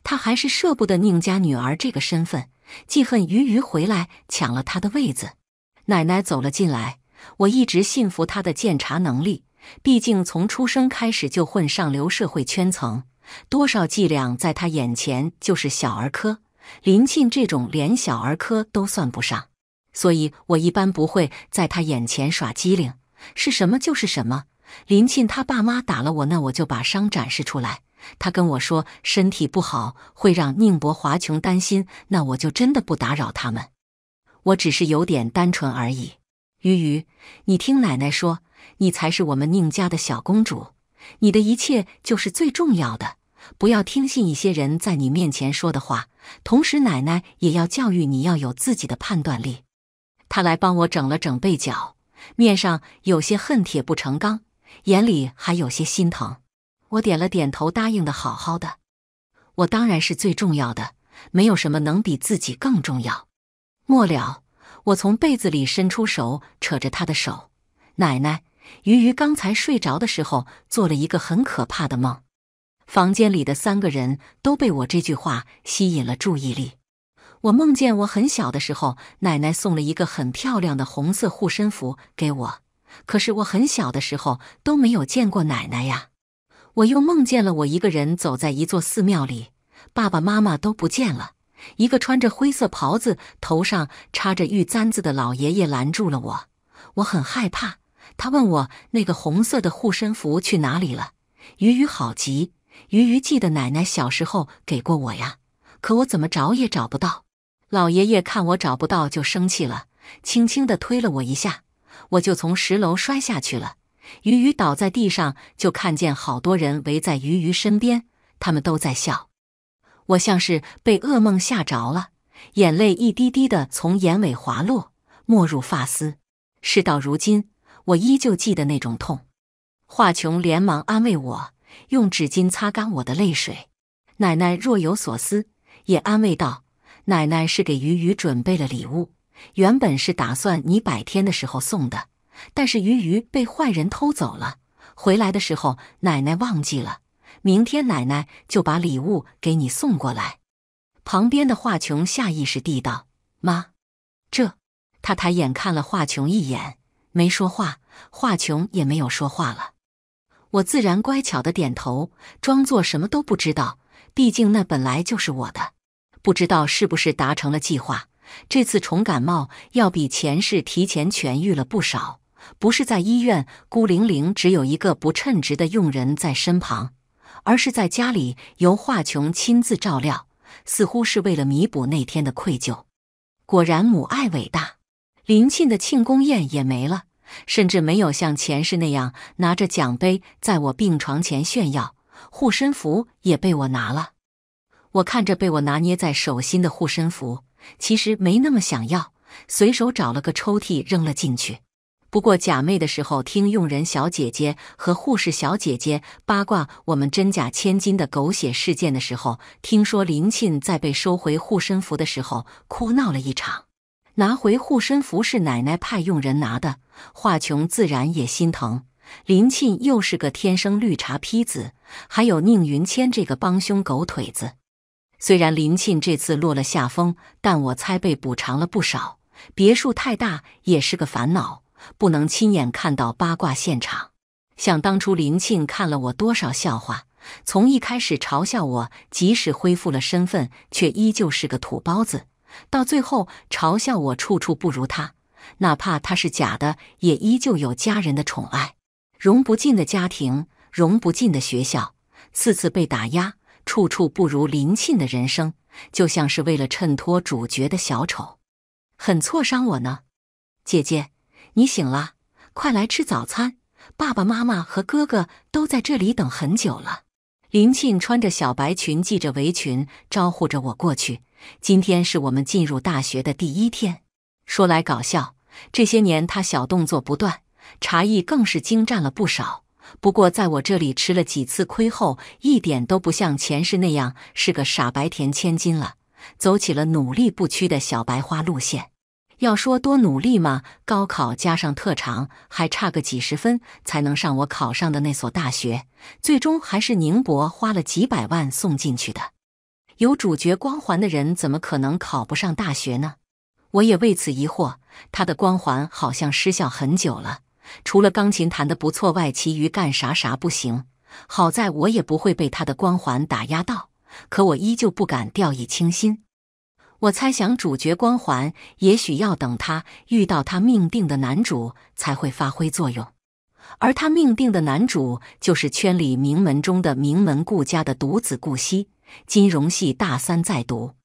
他还是舍不得宁家女儿这个身份，记恨鱼鱼回来抢了他的位子。奶奶走了进来。我一直信服他的鉴茶能力，毕竟从出生开始就混上流社会圈层，多少伎俩在他眼前就是小儿科。林沁这种连小儿科都算不上，所以我一般不会在他眼前耍机灵，是什么就是什么。林沁他爸妈打了我，那我就把伤展示出来。他跟我说身体不好会让宁伯华琼担心，那我就真的不打扰他们，我只是有点单纯而已。鱼鱼，你听奶奶说，你才是我们宁家的小公主，你的一切就是最重要的。不要听信一些人在你面前说的话。同时，奶奶也要教育你要有自己的判断力。他来帮我整了整背角，面上有些恨铁不成钢，眼里还有些心疼。我点了点头，答应的好好的。我当然是最重要的，没有什么能比自己更重要。末了。我从被子里伸出手，扯着他的手。奶奶，鱼鱼刚才睡着的时候做了一个很可怕的梦。房间里的三个人都被我这句话吸引了注意力。我梦见我很小的时候，奶奶送了一个很漂亮的红色护身符给我。可是我很小的时候都没有见过奶奶呀。我又梦见了我一个人走在一座寺庙里，爸爸妈妈都不见了。一个穿着灰色袍子、头上插着玉簪子的老爷爷拦住了我，我很害怕。他问我那个红色的护身符去哪里了。鱼鱼好急，鱼鱼记得奶奶小时候给过我呀，可我怎么找也找不到。老爷爷看我找不到就生气了，轻轻地推了我一下，我就从十楼摔下去了。鱼鱼倒在地上，就看见好多人围在鱼鱼身边，他们都在笑。我像是被噩梦吓着了，眼泪一滴滴的从眼尾滑落，没入发丝。事到如今，我依旧记得那种痛。华琼连忙安慰我，用纸巾擦干我的泪水。奶奶若有所思，也安慰道：“奶奶是给鱼鱼准备了礼物，原本是打算你百天的时候送的，但是鱼鱼被坏人偷走了。回来的时候，奶奶忘记了。”明天奶奶就把礼物给你送过来。旁边的华琼下意识地道：“妈，这……”他抬眼看了华琼一眼，没说话。华琼也没有说话了。我自然乖巧的点头，装作什么都不知道。毕竟那本来就是我的。不知道是不是达成了计划，这次重感冒要比前世提前痊愈了不少。不是在医院孤零零，只有一个不称职的佣人在身旁。而是在家里由华琼亲自照料，似乎是为了弥补那天的愧疚。果然，母爱伟大。林沁的庆功宴也没了，甚至没有像前世那样拿着奖杯在我病床前炫耀。护身符也被我拿了。我看着被我拿捏在手心的护身符，其实没那么想要，随手找了个抽屉扔了进去。不过假寐的时候，听佣人小姐姐和护士小姐姐八卦我们真假千金的狗血事件的时候，听说林沁在被收回护身符的时候哭闹了一场。拿回护身符是奶奶派佣人拿的，华琼自然也心疼。林沁又是个天生绿茶坯子，还有宁云谦这个帮凶狗腿子。虽然林沁这次落了下风，但我猜被补偿了不少。别墅太大也是个烦恼。不能亲眼看到八卦现场。想当初林沁看了我多少笑话？从一开始嘲笑我，即使恢复了身份，却依旧是个土包子；到最后嘲笑我处处不如他，哪怕他是假的，也依旧有家人的宠爱。融不进的家庭，融不进的学校，次次被打压，处处不如林沁的人生，就像是为了衬托主角的小丑，很挫伤我呢，姐姐。你醒了，快来吃早餐！爸爸妈妈和哥哥都在这里等很久了。林沁穿着小白裙，系着围裙，招呼着我过去。今天是我们进入大学的第一天。说来搞笑，这些年他小动作不断，茶艺更是精湛了不少。不过在我这里吃了几次亏后，一点都不像前世那样是个傻白甜千金了，走起了努力不屈的小白花路线。要说多努力吗？高考加上特长还差个几十分才能上我考上的那所大学，最终还是宁博花了几百万送进去的。有主角光环的人怎么可能考不上大学呢？我也为此疑惑，他的光环好像失效很久了。除了钢琴弹得不错外，其余干啥啥不行。好在我也不会被他的光环打压到，可我依旧不敢掉以轻心。我猜想，主角光环也许要等他遇到他命定的男主才会发挥作用，而他命定的男主就是圈里名门中的名门顾家的独子顾惜，金融系大三在读。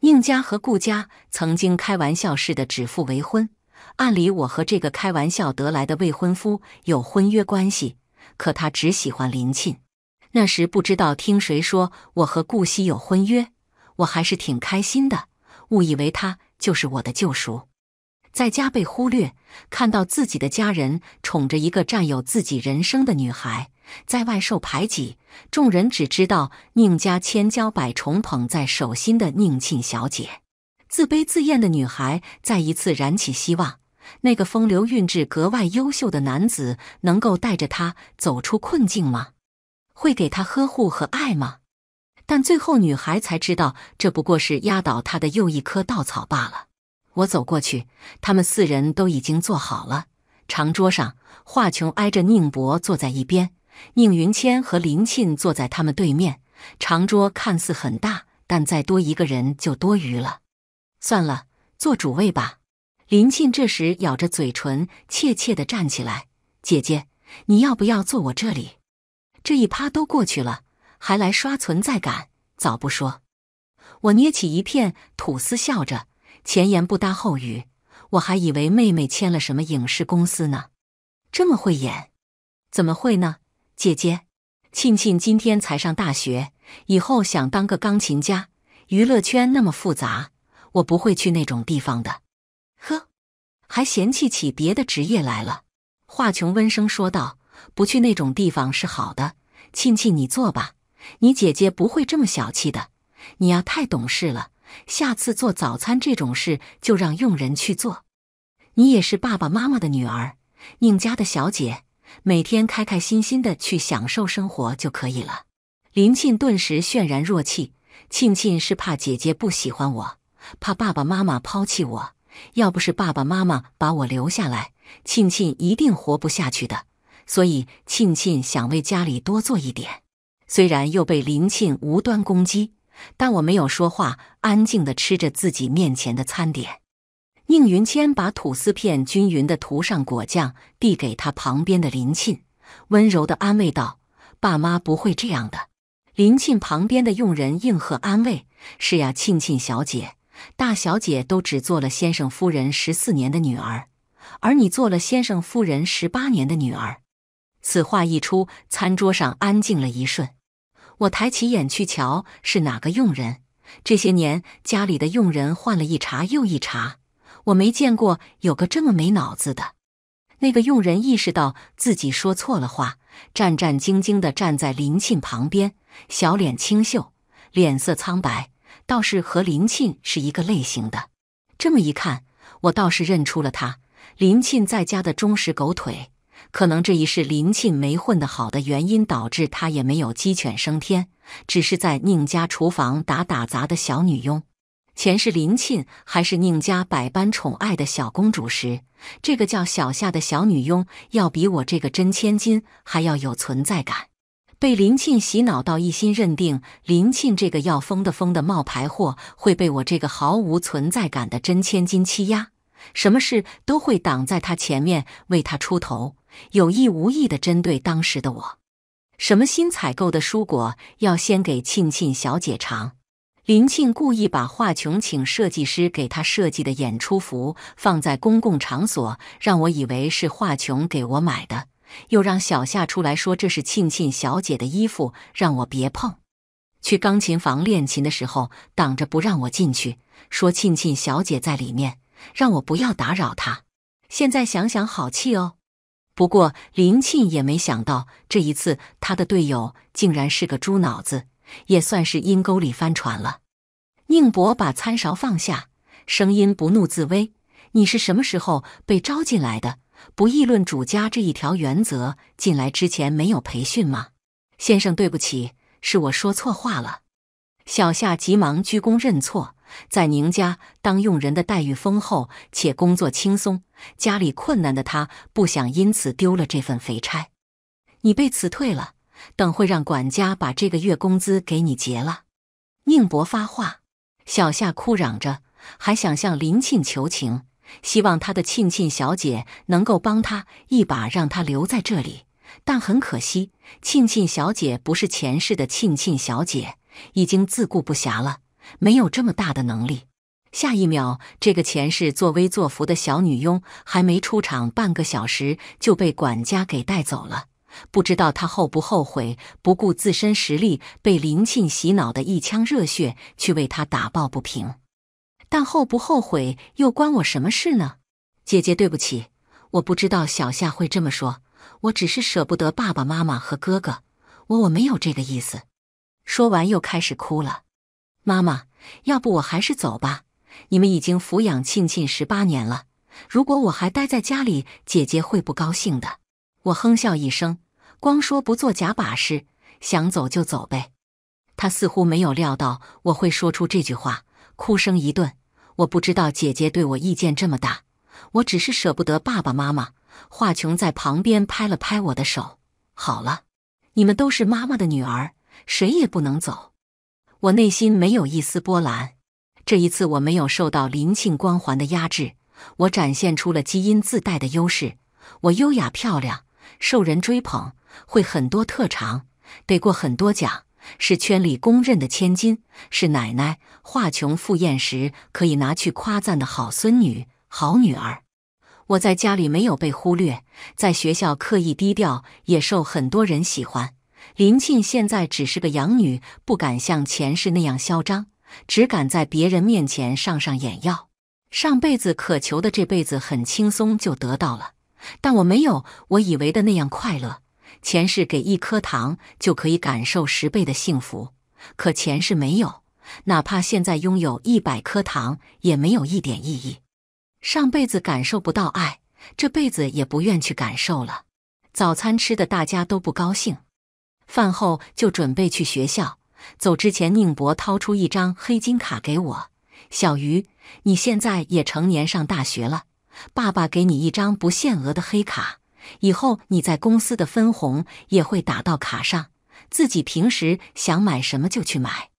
宁家和顾家曾经开玩笑似的指腹为婚，按理我和这个开玩笑得来的未婚夫有婚约关系，可他只喜欢林沁。那时不知道听谁说我和顾惜有婚约。我还是挺开心的，误以为他就是我的救赎。在家被忽略，看到自己的家人宠着一个占有自己人生的女孩，在外受排挤，众人只知道宁家千娇百宠捧在手心的宁沁小姐，自卑自厌的女孩再一次燃起希望。那个风流韵致格外优秀的男子，能够带着她走出困境吗？会给她呵护和爱吗？但最后，女孩才知道，这不过是压倒她的又一颗稻草罢了。我走过去，他们四人都已经坐好了。长桌上，华琼挨着宁博坐在一边，宁云谦和林沁坐在他们对面。长桌看似很大，但再多一个人就多余了。算了，做主位吧。林沁这时咬着嘴唇，怯怯地站起来：“姐姐，你要不要坐我这里？这一趴都过去了。”还来刷存在感，早不说。我捏起一片吐司，笑着前言不搭后语。我还以为妹妹签了什么影视公司呢，这么会演？怎么会呢？姐姐，沁沁今天才上大学，以后想当个钢琴家。娱乐圈那么复杂，我不会去那种地方的。呵，还嫌弃起别的职业来了。华琼温声说道：“不去那种地方是好的，沁沁，你坐吧。”你姐姐不会这么小气的，你呀太懂事了。下次做早餐这种事就让佣人去做。你也是爸爸妈妈的女儿，宁家的小姐，每天开开心心的去享受生活就可以了。林沁顿时泫然若泣。沁沁是怕姐姐不喜欢我，怕爸爸妈妈抛弃我。要不是爸爸妈妈把我留下来，沁沁一定活不下去的。所以沁沁想为家里多做一点。虽然又被林沁无端攻击，但我没有说话，安静的吃着自己面前的餐点。宁云谦把吐司片均匀的涂上果酱，递给他旁边的林沁，温柔的安慰道：“爸妈不会这样的。”林沁旁边的佣人应和安慰：“是呀，沁沁小姐，大小姐都只做了先生夫人十四年的女儿，而你做了先生夫人十八年的女儿。”此话一出，餐桌上安静了一瞬。我抬起眼去瞧，是哪个佣人？这些年家里的佣人换了一茬又一茬，我没见过有个这么没脑子的。那个佣人意识到自己说错了话，战战兢兢地站在林沁旁边，小脸清秀，脸色苍白，倒是和林沁是一个类型的。这么一看，我倒是认出了他——林沁在家的忠实狗腿。可能这一世林沁没混得好的原因，导致她也没有鸡犬升天，只是在宁家厨房打打杂的小女佣。前世林沁还是宁家百般宠爱的小公主时，这个叫小夏的小女佣要比我这个真千金还要有存在感。被林沁洗脑到一心认定林沁这个要疯的疯的冒牌货会被我这个毫无存在感的真千金欺压，什么事都会挡在她前面为她出头。有意无意地针对当时的我，什么新采购的蔬果要先给沁沁小姐尝。林沁故意把华琼请设计师给她设计的演出服放在公共场所，让我以为是华琼给我买的，又让小夏出来说这是沁沁小姐的衣服，让我别碰。去钢琴房练琴的时候，挡着不让我进去，说沁沁小姐在里面，让我不要打扰她。现在想想，好气哦。不过林沁也没想到，这一次他的队友竟然是个猪脑子，也算是阴沟里翻船了。宁博把餐勺放下，声音不怒自威：“你是什么时候被招进来的？不议论主家这一条原则，进来之前没有培训吗？”先生，对不起，是我说错话了。小夏急忙鞠躬认错。在宁家当佣人的待遇丰厚，且工作轻松。家里困难的他不想因此丢了这份肥差。你被辞退了，等会让管家把这个月工资给你结了。宁伯发话，小夏哭嚷着，还想向林沁求情，希望他的沁沁小姐能够帮他一把，让他留在这里。但很可惜，沁沁小姐不是前世的沁沁小姐，已经自顾不暇了。没有这么大的能力。下一秒，这个前世作威作福的小女佣还没出场，半个小时就被管家给带走了。不知道她后不后悔，不顾自身实力，被林沁洗脑的一腔热血去为他打抱不平。但后不后悔又关我什么事呢？姐姐，对不起，我不知道小夏会这么说，我只是舍不得爸爸妈妈和哥哥，我我没有这个意思。说完又开始哭了。妈妈，要不我还是走吧。你们已经抚养庆庆十八年了，如果我还待在家里，姐姐会不高兴的。我哼笑一声，光说不做假把式，想走就走呗。他似乎没有料到我会说出这句话，哭声一顿。我不知道姐姐对我意见这么大，我只是舍不得爸爸妈妈。华琼在旁边拍了拍我的手，好了，你们都是妈妈的女儿，谁也不能走。我内心没有一丝波澜。这一次我没有受到林庆光环的压制，我展现出了基因自带的优势。我优雅漂亮，受人追捧，会很多特长，得过很多奖，是圈里公认的千金，是奶奶华琼赴宴时可以拿去夸赞的好孙女、好女儿。我在家里没有被忽略，在学校刻意低调，也受很多人喜欢。林沁现在只是个养女，不敢像前世那样嚣张，只敢在别人面前上上眼药。上辈子渴求的，这辈子很轻松就得到了，但我没有我以为的那样快乐。前世给一颗糖就可以感受十倍的幸福，可前世没有，哪怕现在拥有一百颗糖也没有一点意义。上辈子感受不到爱，这辈子也不愿去感受了。早餐吃的大家都不高兴。饭后就准备去学校，走之前，宁博掏出一张黑金卡给我：“小鱼，你现在也成年上大学了，爸爸给你一张不限额的黑卡，以后你在公司的分红也会打到卡上，自己平时想买什么就去买。”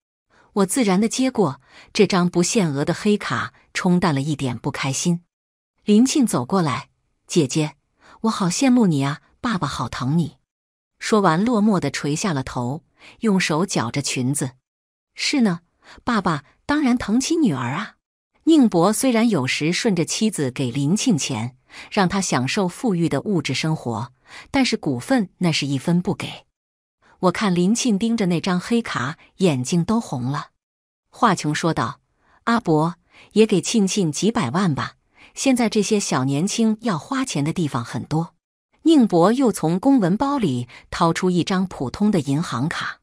我自然的接过这张不限额的黑卡，冲淡了一点不开心。林庆走过来：“姐姐，我好羡慕你啊，爸爸好疼你。”说完，落寞的垂下了头，用手绞着裙子。是呢，爸爸当然疼亲女儿啊。宁博虽然有时顺着妻子给林庆钱，让他享受富裕的物质生活，但是股份那是一分不给。我看林庆盯着那张黑卡，眼睛都红了。华琼说道：“阿伯，也给庆庆几百万吧，现在这些小年轻要花钱的地方很多。”宁博又从公文包里掏出一张普通的银行卡，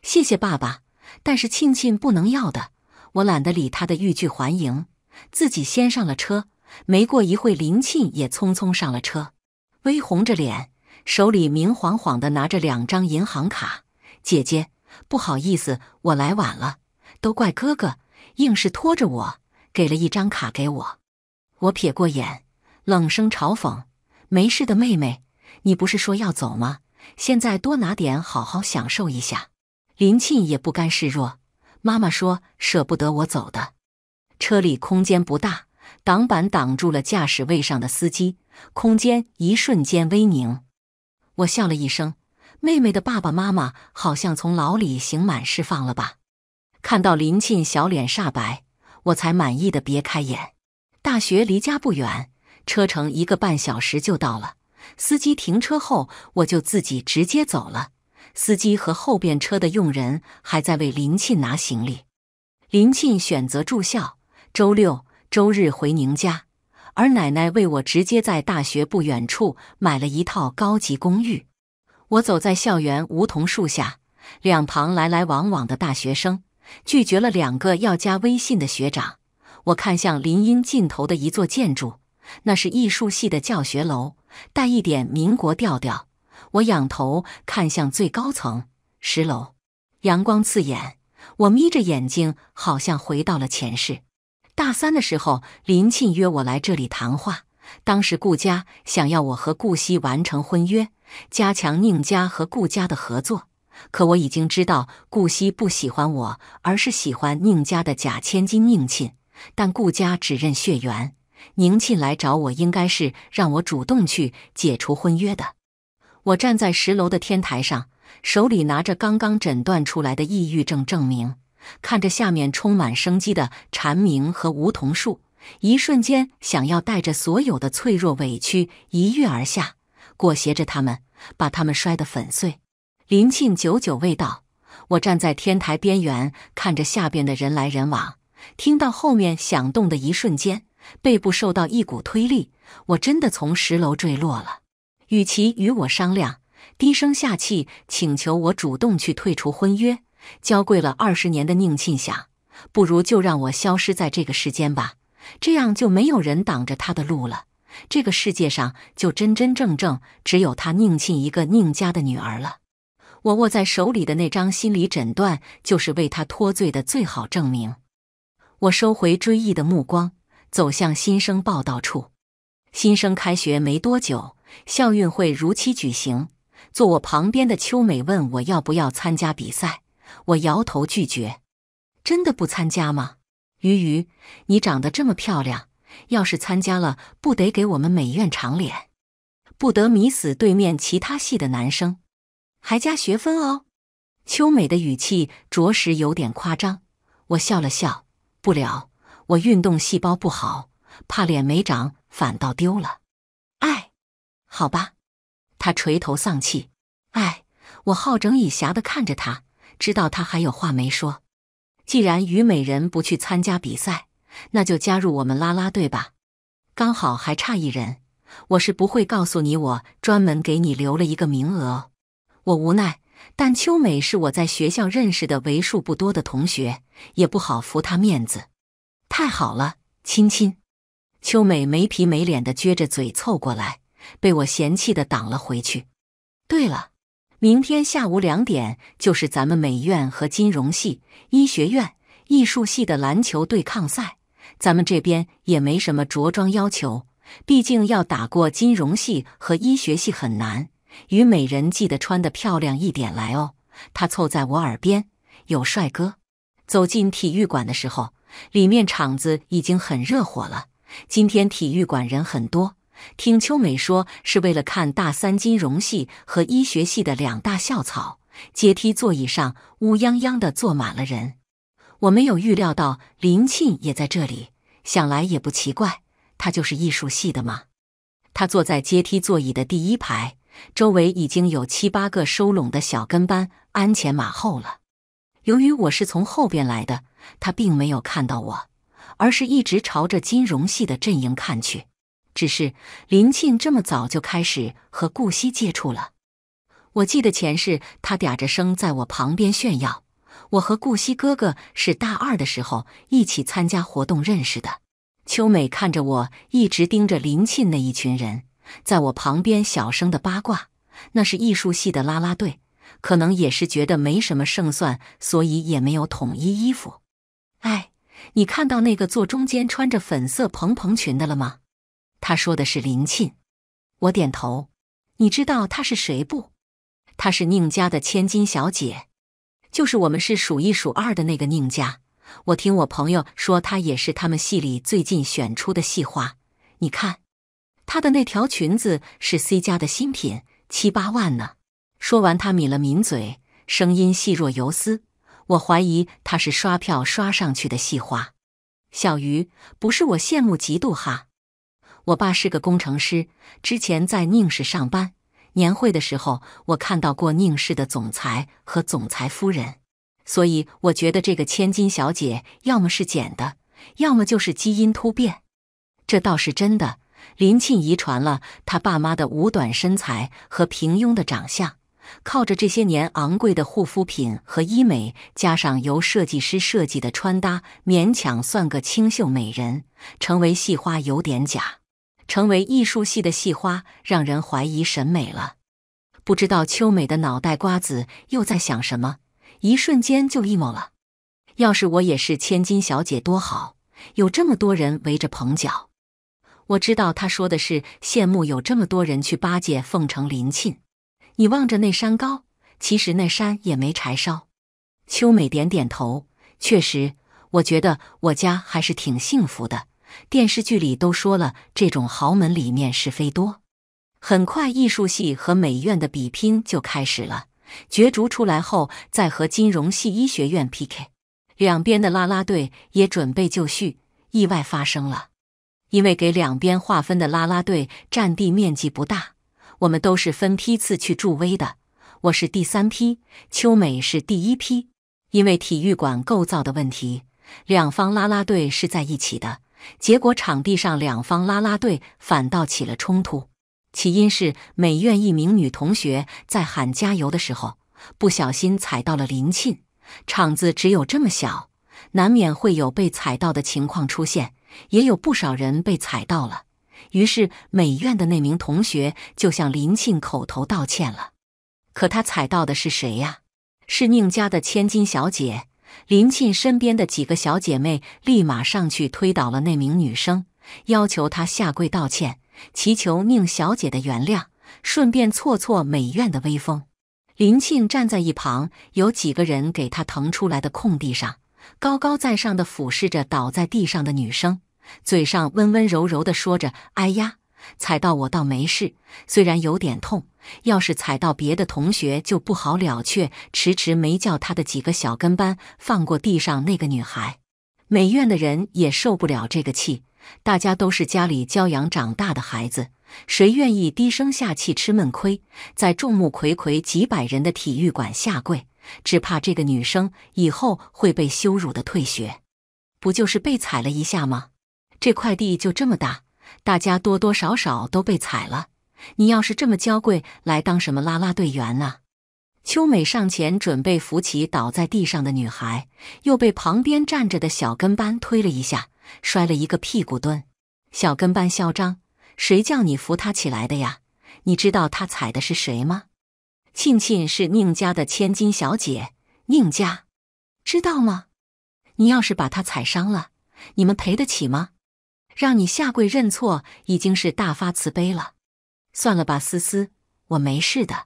谢谢爸爸，但是庆庆不能要的，我懒得理他的欲拒还迎，自己先上了车。没过一会林庆也匆匆上了车，微红着脸，手里明晃晃的拿着两张银行卡。姐姐，不好意思，我来晚了，都怪哥哥，硬是拖着我，给了一张卡给我。我撇过眼，冷声嘲讽。没事的，妹妹，你不是说要走吗？现在多拿点，好好享受一下。林沁也不甘示弱，妈妈说舍不得我走的。车里空间不大，挡板挡住了驾驶位上的司机，空间一瞬间微凝。我笑了一声，妹妹的爸爸妈妈好像从牢里刑满释放了吧？看到林沁小脸煞白，我才满意的别开眼。大学离家不远。车程一个半小时就到了，司机停车后，我就自己直接走了。司机和后边车的佣人还在为林沁拿行李。林沁选择住校，周六周日回宁家，而奶奶为我直接在大学不远处买了一套高级公寓。我走在校园梧桐树下，两旁来来往往的大学生，拒绝了两个要加微信的学长。我看向林荫尽头的一座建筑。那是艺术系的教学楼，带一点民国调调。我仰头看向最高层十楼，阳光刺眼。我眯着眼睛，好像回到了前世。大三的时候，林沁约我来这里谈话。当时顾家想要我和顾惜完成婚约，加强宁家和顾家的合作。可我已经知道，顾惜不喜欢我，而是喜欢宁家的假千金宁沁。但顾家只认血缘。宁沁来找我，应该是让我主动去解除婚约的。我站在十楼的天台上，手里拿着刚刚诊断出来的抑郁症证明，看着下面充满生机的蝉鸣和梧桐树，一瞬间想要带着所有的脆弱委屈一跃而下，裹挟着他们，把他们摔得粉碎。林沁久久未到，我站在天台边缘，看着下边的人来人往，听到后面响动的一瞬间。背部受到一股推力，我真的从十楼坠落了。与其与我商量，低声下气请求我主动去退出婚约，娇贵了二十年的宁沁想，不如就让我消失在这个世间吧，这样就没有人挡着他的路了。这个世界上就真真正正只有他宁沁一个宁家的女儿了。我握在手里的那张心理诊断，就是为他脱罪的最好证明。我收回追忆的目光。走向新生报道处。新生开学没多久，校运会如期举行。坐我旁边的秋美问我要不要参加比赛，我摇头拒绝。真的不参加吗？鱼鱼，你长得这么漂亮，要是参加了，不得给我们美院长脸，不得迷死对面其他系的男生，还加学分哦。秋美的语气着实有点夸张，我笑了笑，不了。我运动细胞不好，怕脸没长反倒丢了。哎，好吧，他垂头丧气。哎，我好整以暇的看着他，知道他还有话没说。既然虞美人不去参加比赛，那就加入我们啦啦队吧。刚好还差一人，我是不会告诉你，我专门给你留了一个名额。我无奈，但秋美是我在学校认识的为数不多的同学，也不好扶她面子。太好了，亲亲！秋美没皮没脸的撅着嘴凑过来，被我嫌弃的挡了回去。对了，明天下午两点就是咱们美院和金融系、医学院、艺术系的篮球对抗赛，咱们这边也没什么着装要求，毕竟要打过金融系和医学系很难。与美人记得穿得漂亮一点来哦。她凑在我耳边：“有帅哥走进体育馆的时候。”里面场子已经很热火了。今天体育馆人很多，听秋美说是为了看大三金融系和医学系的两大校草。阶梯座椅上乌泱泱的坐满了人。我没有预料到林沁也在这里，想来也不奇怪，他就是艺术系的嘛。他坐在阶梯座椅的第一排，周围已经有七八个收拢的小跟班鞍前马后了。由于我是从后边来的，他并没有看到我，而是一直朝着金融系的阵营看去。只是林沁这么早就开始和顾惜接触了，我记得前世他嗲着声在我旁边炫耀，我和顾惜哥哥是大二的时候一起参加活动认识的。秋美看着我一直盯着林沁那一群人，在我旁边小声的八卦，那是艺术系的拉拉队。可能也是觉得没什么胜算，所以也没有统一衣服。哎，你看到那个坐中间穿着粉色蓬蓬裙的了吗？他说的是林沁。我点头。你知道她是谁不？她是宁家的千金小姐，就是我们是数一数二的那个宁家。我听我朋友说，她也是他们戏里最近选出的戏花。你看，她的那条裙子是 C 家的新品，七八万呢。说完，他抿了抿嘴，声音细若游丝。我怀疑他是刷票刷上去的细花。小鱼，不是我羡慕嫉妒哈。我爸是个工程师，之前在宁氏上班。年会的时候，我看到过宁氏的总裁和总裁夫人，所以我觉得这个千金小姐要么是捡的，要么就是基因突变。这倒是真的，林沁遗传了他爸妈的五短身材和平庸的长相。靠着这些年昂贵的护肤品和医美，加上由设计师设计的穿搭，勉强算个清秀美人。成为戏花有点假，成为艺术系的戏花，让人怀疑审美了。不知道秋美的脑袋瓜子又在想什么，一瞬间就 emo 了。要是我也是千金小姐多好，有这么多人围着捧脚。我知道她说的是羡慕有这么多人去巴结奉承林沁。你望着那山高，其实那山也没柴烧。秋美点点头，确实，我觉得我家还是挺幸福的。电视剧里都说了，这种豪门里面是非多。很快，艺术系和美院的比拼就开始了，角逐出来后再和金融系医学院 PK。两边的拉拉队也准备就绪。意外发生了，因为给两边划分的拉拉队占地面积不大。我们都是分批次去助威的，我是第三批，秋美是第一批。因为体育馆构造的问题，两方啦啦队是在一起的，结果场地上两方啦啦队反倒起了冲突。起因是美院一名女同学在喊加油的时候，不小心踩到了林沁。场子只有这么小，难免会有被踩到的情况出现，也有不少人被踩到了。于是，美院的那名同学就向林庆口头道歉了。可他踩到的是谁呀？是宁家的千金小姐。林沁身边的几个小姐妹立马上去推倒了那名女生，要求她下跪道歉，祈求宁小姐的原谅，顺便挫挫美院的威风。林沁站在一旁，有几个人给她腾出来的空地上，高高在上的俯视着倒在地上的女生。嘴上温温柔柔地说着：“哎呀，踩到我倒没事，虽然有点痛。要是踩到别的同学就不好了。”却迟迟没叫他的几个小跟班放过地上那个女孩。美院的人也受不了这个气，大家都是家里娇养长大的孩子，谁愿意低声下气吃闷亏，在众目睽睽几百人的体育馆下跪？只怕这个女生以后会被羞辱的退学。不就是被踩了一下吗？这块地就这么大，大家多多少少都被踩了。你要是这么娇贵，来当什么啦啦队员啊？秋美上前准备扶起倒在地上的女孩，又被旁边站着的小跟班推了一下，摔了一个屁股蹲。小跟班嚣张：“谁叫你扶她起来的呀？你知道她踩的是谁吗？庆庆是宁家的千金小姐，宁家知道吗？你要是把她踩伤了，你们赔得起吗？”让你下跪认错已经是大发慈悲了，算了吧，思思，我没事的。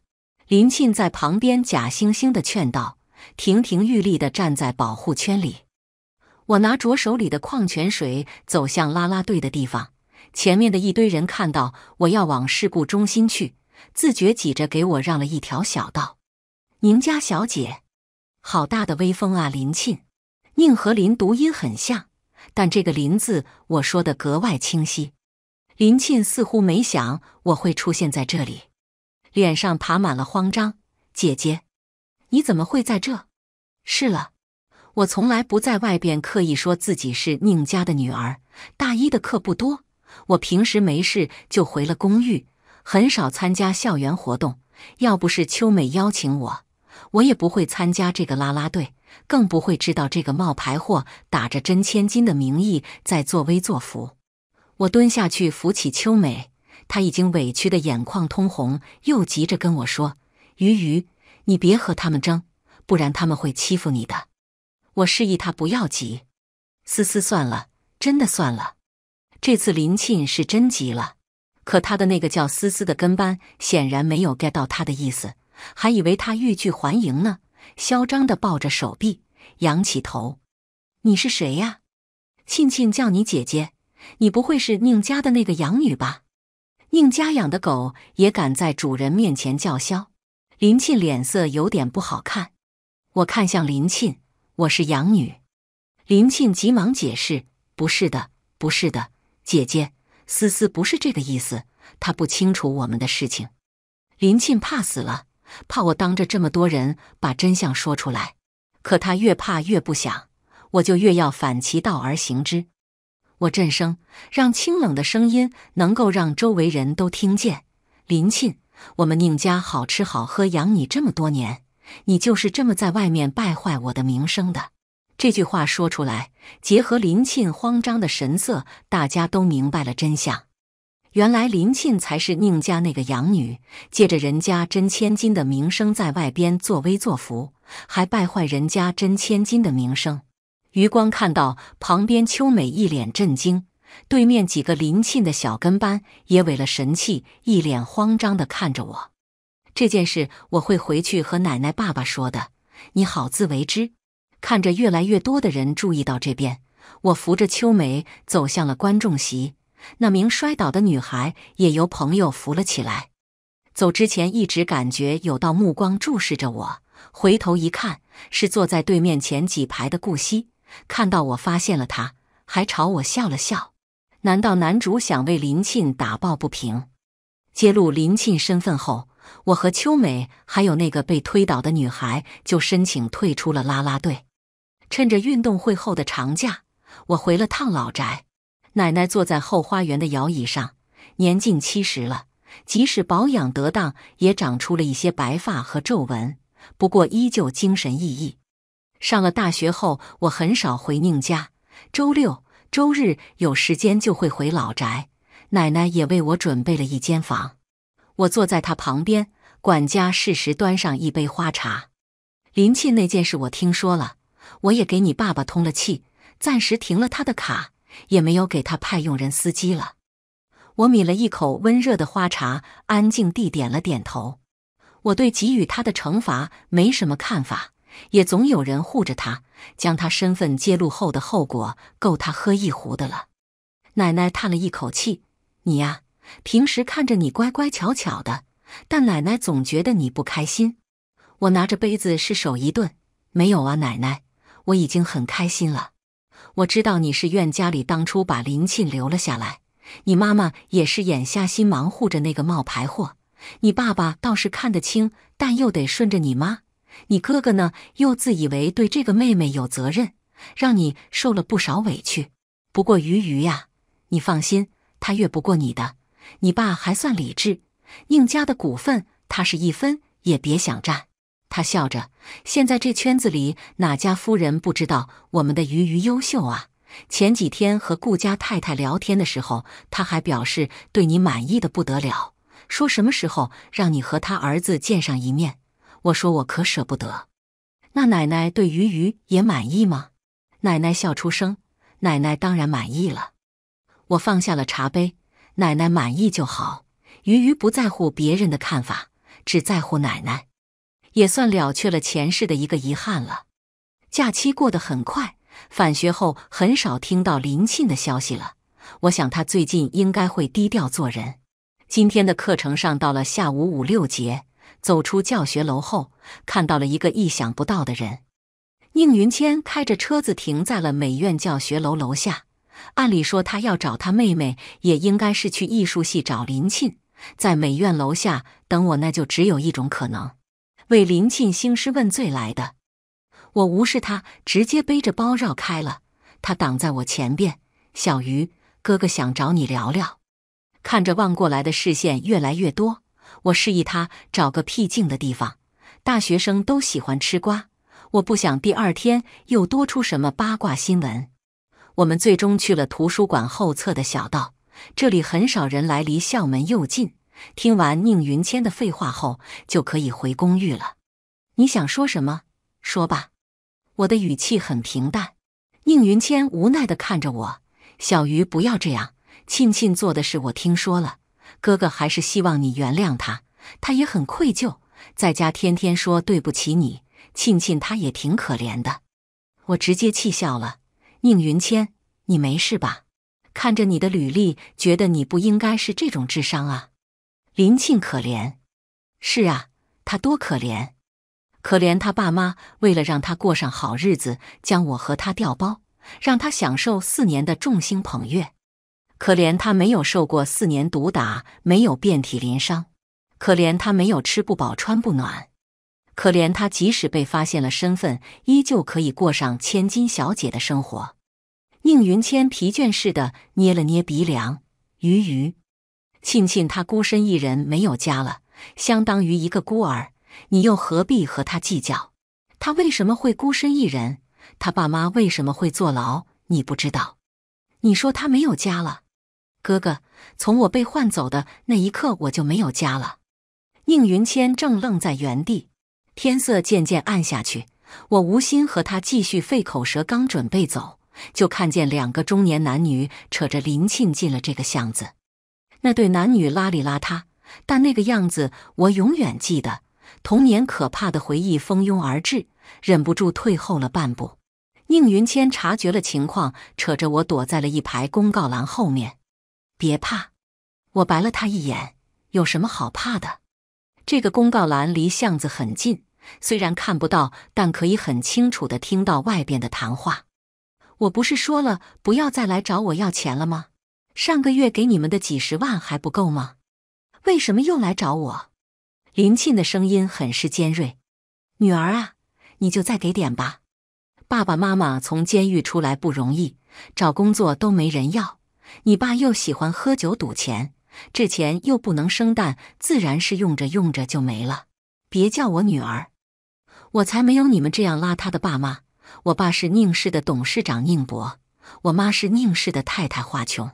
林沁在旁边假惺惺的劝道，亭亭玉立的站在保护圈里。我拿着手里的矿泉水走向拉拉队的地方，前面的一堆人看到我要往事故中心去，自觉挤着给我让了一条小道。宁家小姐，好大的威风啊！林沁，宁和林读音很像。但这个“林”字，我说的格外清晰。林沁似乎没想我会出现在这里，脸上爬满了慌张。姐姐，你怎么会在这？是了，我从来不在外边刻意说自己是宁家的女儿。大一的课不多，我平时没事就回了公寓，很少参加校园活动。要不是秋美邀请我，我也不会参加这个拉拉队。更不会知道这个冒牌货打着真千金的名义在作威作福。我蹲下去扶起秋美，她已经委屈的眼眶通红，又急着跟我说：“鱼鱼，你别和他们争，不然他们会欺负你的。”我示意她不要急。思思，算了，真的算了。这次林沁是真急了，可他的那个叫思思的跟班显然没有 get 到他的意思，还以为他欲拒还迎呢。嚣张地抱着手臂，仰起头：“你是谁呀？沁沁叫你姐姐，你不会是宁家的那个养女吧？宁家养的狗也敢在主人面前叫嚣？”林沁脸色有点不好看。我看向林沁：“我是养女。”林沁急忙解释：“不是的，不是的，姐姐，思思不是这个意思，她不清楚我们的事情。”林沁怕死了。怕我当着这么多人把真相说出来，可他越怕越不想，我就越要反其道而行之。我振声，让清冷的声音能够让周围人都听见。林沁，我们宁家好吃好喝养你这么多年，你就是这么在外面败坏我的名声的。这句话说出来，结合林沁慌张的神色，大家都明白了真相。原来林沁才是宁家那个养女，借着人家真千金的名声在外边作威作福，还败坏人家真千金的名声。余光看到旁边秋美一脸震惊，对面几个林沁的小跟班也萎了神气，一脸慌张的看着我。这件事我会回去和奶奶、爸爸说的，你好自为之。看着越来越多的人注意到这边，我扶着秋美走向了观众席。那名摔倒的女孩也由朋友扶了起来。走之前一直感觉有道目光注视着我，回头一看是坐在对面前几排的顾惜。看到我发现了他，还朝我笑了笑。难道男主想为林沁打抱不平，揭露林沁身份后，我和秋美还有那个被推倒的女孩就申请退出了拉拉队。趁着运动会后的长假，我回了趟老宅。奶奶坐在后花园的摇椅上，年近七十了，即使保养得当，也长出了一些白发和皱纹。不过依旧精神奕奕。上了大学后，我很少回宁家，周六、周日有时间就会回老宅。奶奶也为我准备了一间房，我坐在她旁边，管家适时端上一杯花茶。林沁那件事我听说了，我也给你爸爸通了气，暂时停了他的卡。也没有给他派佣人司机了。我抿了一口温热的花茶，安静地点了点头。我对给予他的惩罚没什么看法，也总有人护着他。将他身份揭露后的后果，够他喝一壶的了。奶奶叹了一口气：“你呀，平时看着你乖乖巧巧的，但奶奶总觉得你不开心。”我拿着杯子，是手一顿：“没有啊，奶奶，我已经很开心了。”我知道你是怨家里当初把林沁留了下来，你妈妈也是眼下心忙护着那个冒牌货，你爸爸倒是看得清，但又得顺着你妈，你哥哥呢又自以为对这个妹妹有责任，让你受了不少委屈。不过鱼鱼呀，你放心，他越不过你的。你爸还算理智，宁家的股份他是一分也别想占。他笑着，现在这圈子里哪家夫人不知道我们的鱼鱼优秀啊？前几天和顾家太太聊天的时候，她还表示对你满意的不得了，说什么时候让你和他儿子见上一面。我说我可舍不得。那奶奶对鱼鱼也满意吗？奶奶笑出声，奶奶当然满意了。我放下了茶杯，奶奶满意就好。鱼鱼不在乎别人的看法，只在乎奶奶。也算了却了前世的一个遗憾了。假期过得很快，返学后很少听到林沁的消息了。我想他最近应该会低调做人。今天的课程上到了下午五六节，走出教学楼后，看到了一个意想不到的人。宁云谦开着车子停在了美院教学楼楼下。按理说他要找他妹妹，也应该是去艺术系找林沁，在美院楼下等我。那就只有一种可能。为林沁兴师问罪来的，我无视他，直接背着包绕开了。他挡在我前边，小鱼哥哥想找你聊聊。看着望过来的视线越来越多，我示意他找个僻静的地方。大学生都喜欢吃瓜，我不想第二天又多出什么八卦新闻。我们最终去了图书馆后侧的小道，这里很少人来，离校门又近。听完宁云谦的废话后，就可以回公寓了。你想说什么？说吧。我的语气很平淡。宁云谦无奈地看着我：“小鱼，不要这样。庆庆做的事我听说了，哥哥还是希望你原谅他。他也很愧疚，在家天天说对不起你。庆庆他也挺可怜的。”我直接气笑了。宁云谦，你没事吧？看着你的履历，觉得你不应该是这种智商啊。林庆可怜，是啊，他多可怜！可怜他爸妈为了让他过上好日子，将我和他调包，让他享受四年的众星捧月。可怜他没有受过四年毒打，没有遍体鳞伤。可怜他没有吃不饱穿不暖。可怜他即使被发现了身份，依旧可以过上千金小姐的生活。宁云谦疲倦似的捏了捏鼻梁，鱼鱼。庆庆，他孤身一人，没有家了，相当于一个孤儿。你又何必和他计较？他为什么会孤身一人？他爸妈为什么会坐牢？你不知道？你说他没有家了，哥哥，从我被换走的那一刻，我就没有家了。宁云谦正愣在原地，天色渐渐暗下去，我无心和他继续费口舌，刚准备走，就看见两个中年男女扯着林庆进了这个巷子。那对男女邋里邋遢，但那个样子我永远记得。童年可怕的回忆蜂拥而至，忍不住退后了半步。宁云谦察觉了情况，扯着我躲在了一排公告栏后面。别怕！我白了他一眼，有什么好怕的？这个公告栏离巷子很近，虽然看不到，但可以很清楚的听到外边的谈话。我不是说了不要再来找我要钱了吗？上个月给你们的几十万还不够吗？为什么又来找我？林沁的声音很是尖锐。女儿啊，你就再给点吧。爸爸妈妈从监狱出来不容易，找工作都没人要。你爸又喜欢喝酒赌钱，这钱又不能生蛋，自然是用着用着就没了。别叫我女儿，我才没有你们这样邋遢的爸妈。我爸是宁氏的董事长宁博，我妈是宁氏的太太华琼。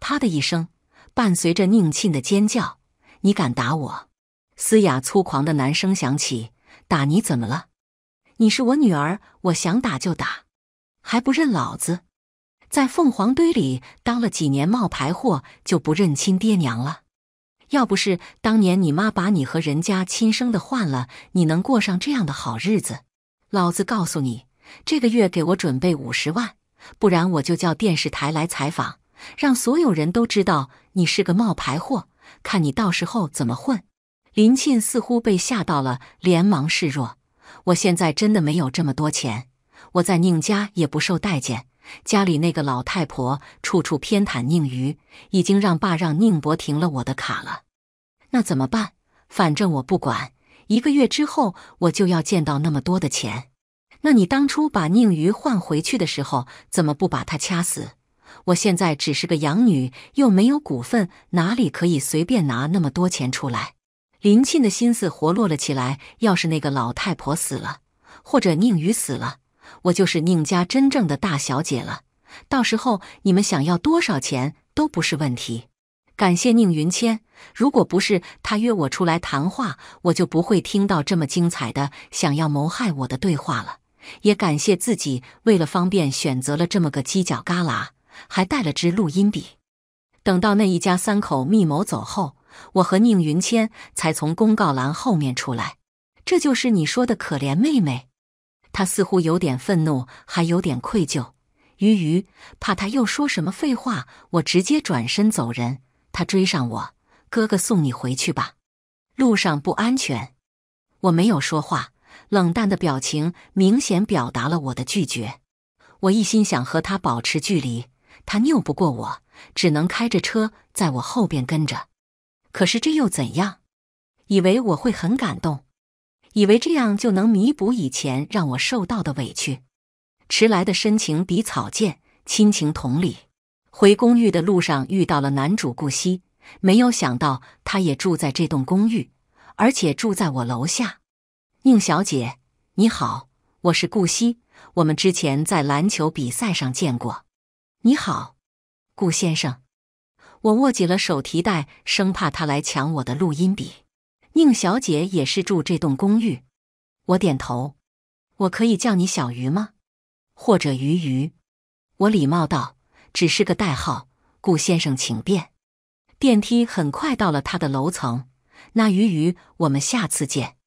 啪的一声，伴随着宁沁的尖叫，“你敢打我！”嘶哑粗狂的男声响起，“打你怎么了？你是我女儿，我想打就打，还不认老子？在凤凰堆里当了几年冒牌货，就不认亲爹娘了？要不是当年你妈把你和人家亲生的换了，你能过上这样的好日子？老子告诉你，这个月给我准备五十万，不然我就叫电视台来采访。”让所有人都知道你是个冒牌货，看你到时候怎么混！林沁似乎被吓到了，连忙示弱：“我现在真的没有这么多钱，我在宁家也不受待见，家里那个老太婆处处偏袒宁瑜，已经让爸让宁伯停了我的卡了。那怎么办？反正我不管，一个月之后我就要见到那么多的钱。那你当初把宁瑜换回去的时候，怎么不把他掐死？”我现在只是个养女，又没有股份，哪里可以随便拿那么多钱出来？林沁的心思活络了起来。要是那个老太婆死了，或者宁宇死了，我就是宁家真正的大小姐了。到时候你们想要多少钱都不是问题。感谢宁云谦，如果不是他约我出来谈话，我就不会听到这么精彩的想要谋害我的对话了。也感谢自己，为了方便选择了这么个犄角旮旯。还带了支录音笔。等到那一家三口密谋走后，我和宁云谦才从公告栏后面出来。这就是你说的可怜妹妹。她似乎有点愤怒，还有点愧疚。鱼鱼，怕她又说什么废话，我直接转身走人。她追上我，哥哥送你回去吧，路上不安全。我没有说话，冷淡的表情明显表达了我的拒绝。我一心想和他保持距离。他拗不过我，只能开着车在我后边跟着。可是这又怎样？以为我会很感动，以为这样就能弥补以前让我受到的委屈。迟来的深情比草贱，亲情同理。回公寓的路上遇到了男主顾惜，没有想到他也住在这栋公寓，而且住在我楼下。宁小姐，你好，我是顾惜，我们之前在篮球比赛上见过。你好，顾先生。我握紧了手提袋，生怕他来抢我的录音笔。宁小姐也是住这栋公寓。我点头。我可以叫你小鱼吗？或者鱼鱼？我礼貌道：“只是个代号。”顾先生，请便。电梯很快到了他的楼层。那鱼鱼，我们下次见。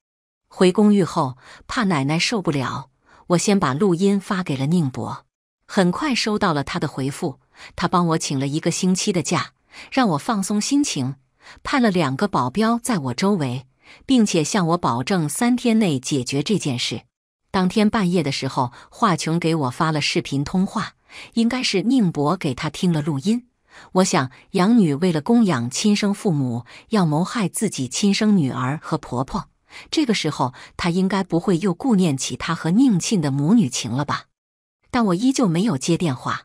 回公寓后，怕奶奶受不了，我先把录音发给了宁博。很快收到了他的回复，他帮我请了一个星期的假，让我放松心情，派了两个保镖在我周围，并且向我保证三天内解决这件事。当天半夜的时候，华琼给我发了视频通话，应该是宁博给她听了录音。我想，养女为了供养亲生父母，要谋害自己亲生女儿和婆婆，这个时候她应该不会又顾念起她和宁沁的母女情了吧？但我依旧没有接电话。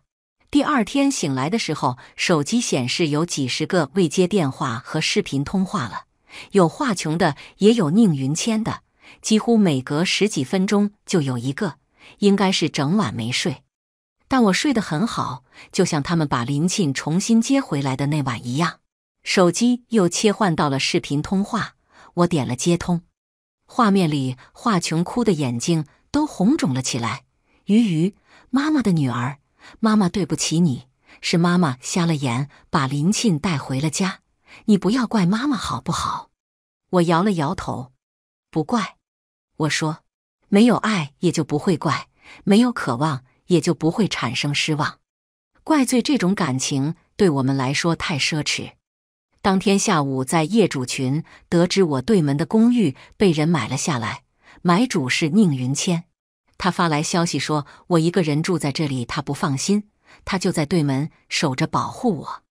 第二天醒来的时候，手机显示有几十个未接电话和视频通话了，有华琼的，也有宁云谦的，几乎每隔十几分钟就有一个。应该是整晚没睡，但我睡得很好，就像他们把林沁重新接回来的那晚一样。手机又切换到了视频通话，我点了接通。画面里，华琼哭的眼睛都红肿了起来，鱼鱼。妈妈的女儿，妈妈对不起你，是妈妈瞎了眼，把林沁带回了家。你不要怪妈妈好不好？我摇了摇头，不怪。我说，没有爱也就不会怪，没有渴望也就不会产生失望。怪罪这种感情，对我们来说太奢侈。当天下午，在业主群得知我对门的公寓被人买了下来，买主是宁云谦。他发来消息说：“我一个人住在这里，他不放心，他就在对门守着保护我。”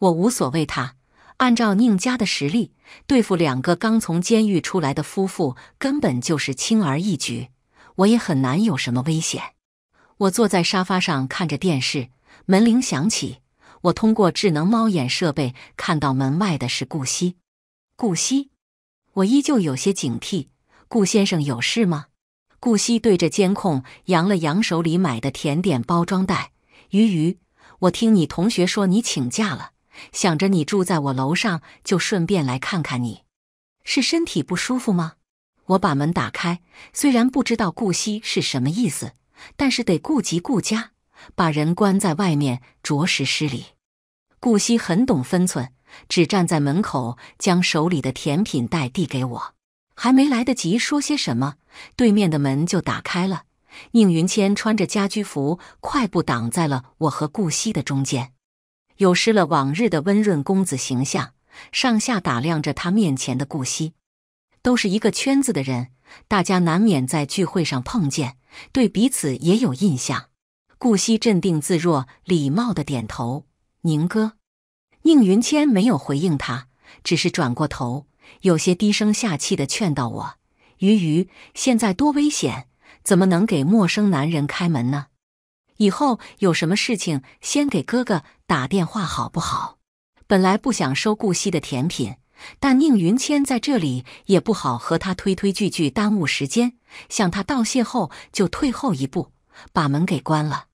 我无所谓。他按照宁家的实力，对付两个刚从监狱出来的夫妇，根本就是轻而易举，我也很难有什么危险。我坐在沙发上看着电视，门铃响起。我通过智能猫眼设备看到门外的是顾惜。顾惜，我依旧有些警惕。顾先生有事吗？顾惜对着监控扬了扬手里买的甜点包装袋，鱼鱼，我听你同学说你请假了，想着你住在我楼上，就顺便来看看你。是身体不舒服吗？我把门打开，虽然不知道顾惜是什么意思，但是得顾及顾家，把人关在外面着实失礼。顾惜很懂分寸，只站在门口将手里的甜品袋递给我，还没来得及说些什么。对面的门就打开了，宁云谦穿着家居服，快步挡在了我和顾惜的中间，有失了往日的温润公子形象。上下打量着他面前的顾惜。都是一个圈子的人，大家难免在聚会上碰见，对彼此也有印象。顾惜镇定自若，礼貌的点头：“宁哥。”宁云谦没有回应他，只是转过头，有些低声下气的劝道：“我。”鱼鱼，现在多危险！怎么能给陌生男人开门呢？以后有什么事情，先给哥哥打电话好不好？本来不想收顾惜的甜品，但宁云谦在这里也不好和他推推拒拒，耽误时间。向他道谢后，就退后一步，把门给关了。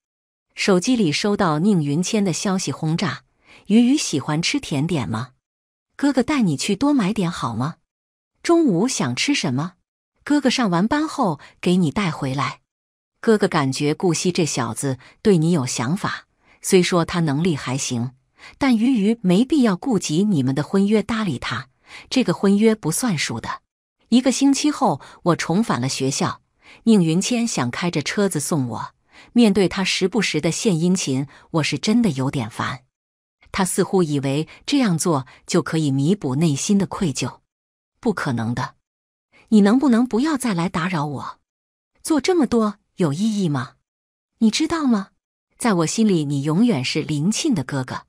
手机里收到宁云谦的消息轰炸：鱼鱼喜欢吃甜点吗？哥哥带你去多买点好吗？中午想吃什么？哥哥上完班后给你带回来。哥哥感觉顾惜这小子对你有想法，虽说他能力还行，但鱼鱼没必要顾及你们的婚约搭理他。这个婚约不算数的。一个星期后，我重返了学校。宁云谦想开着车子送我，面对他时不时的献殷勤，我是真的有点烦。他似乎以为这样做就可以弥补内心的愧疚，不可能的。你能不能不要再来打扰我？做这么多有意义吗？你知道吗？在我心里，你永远是林沁的哥哥。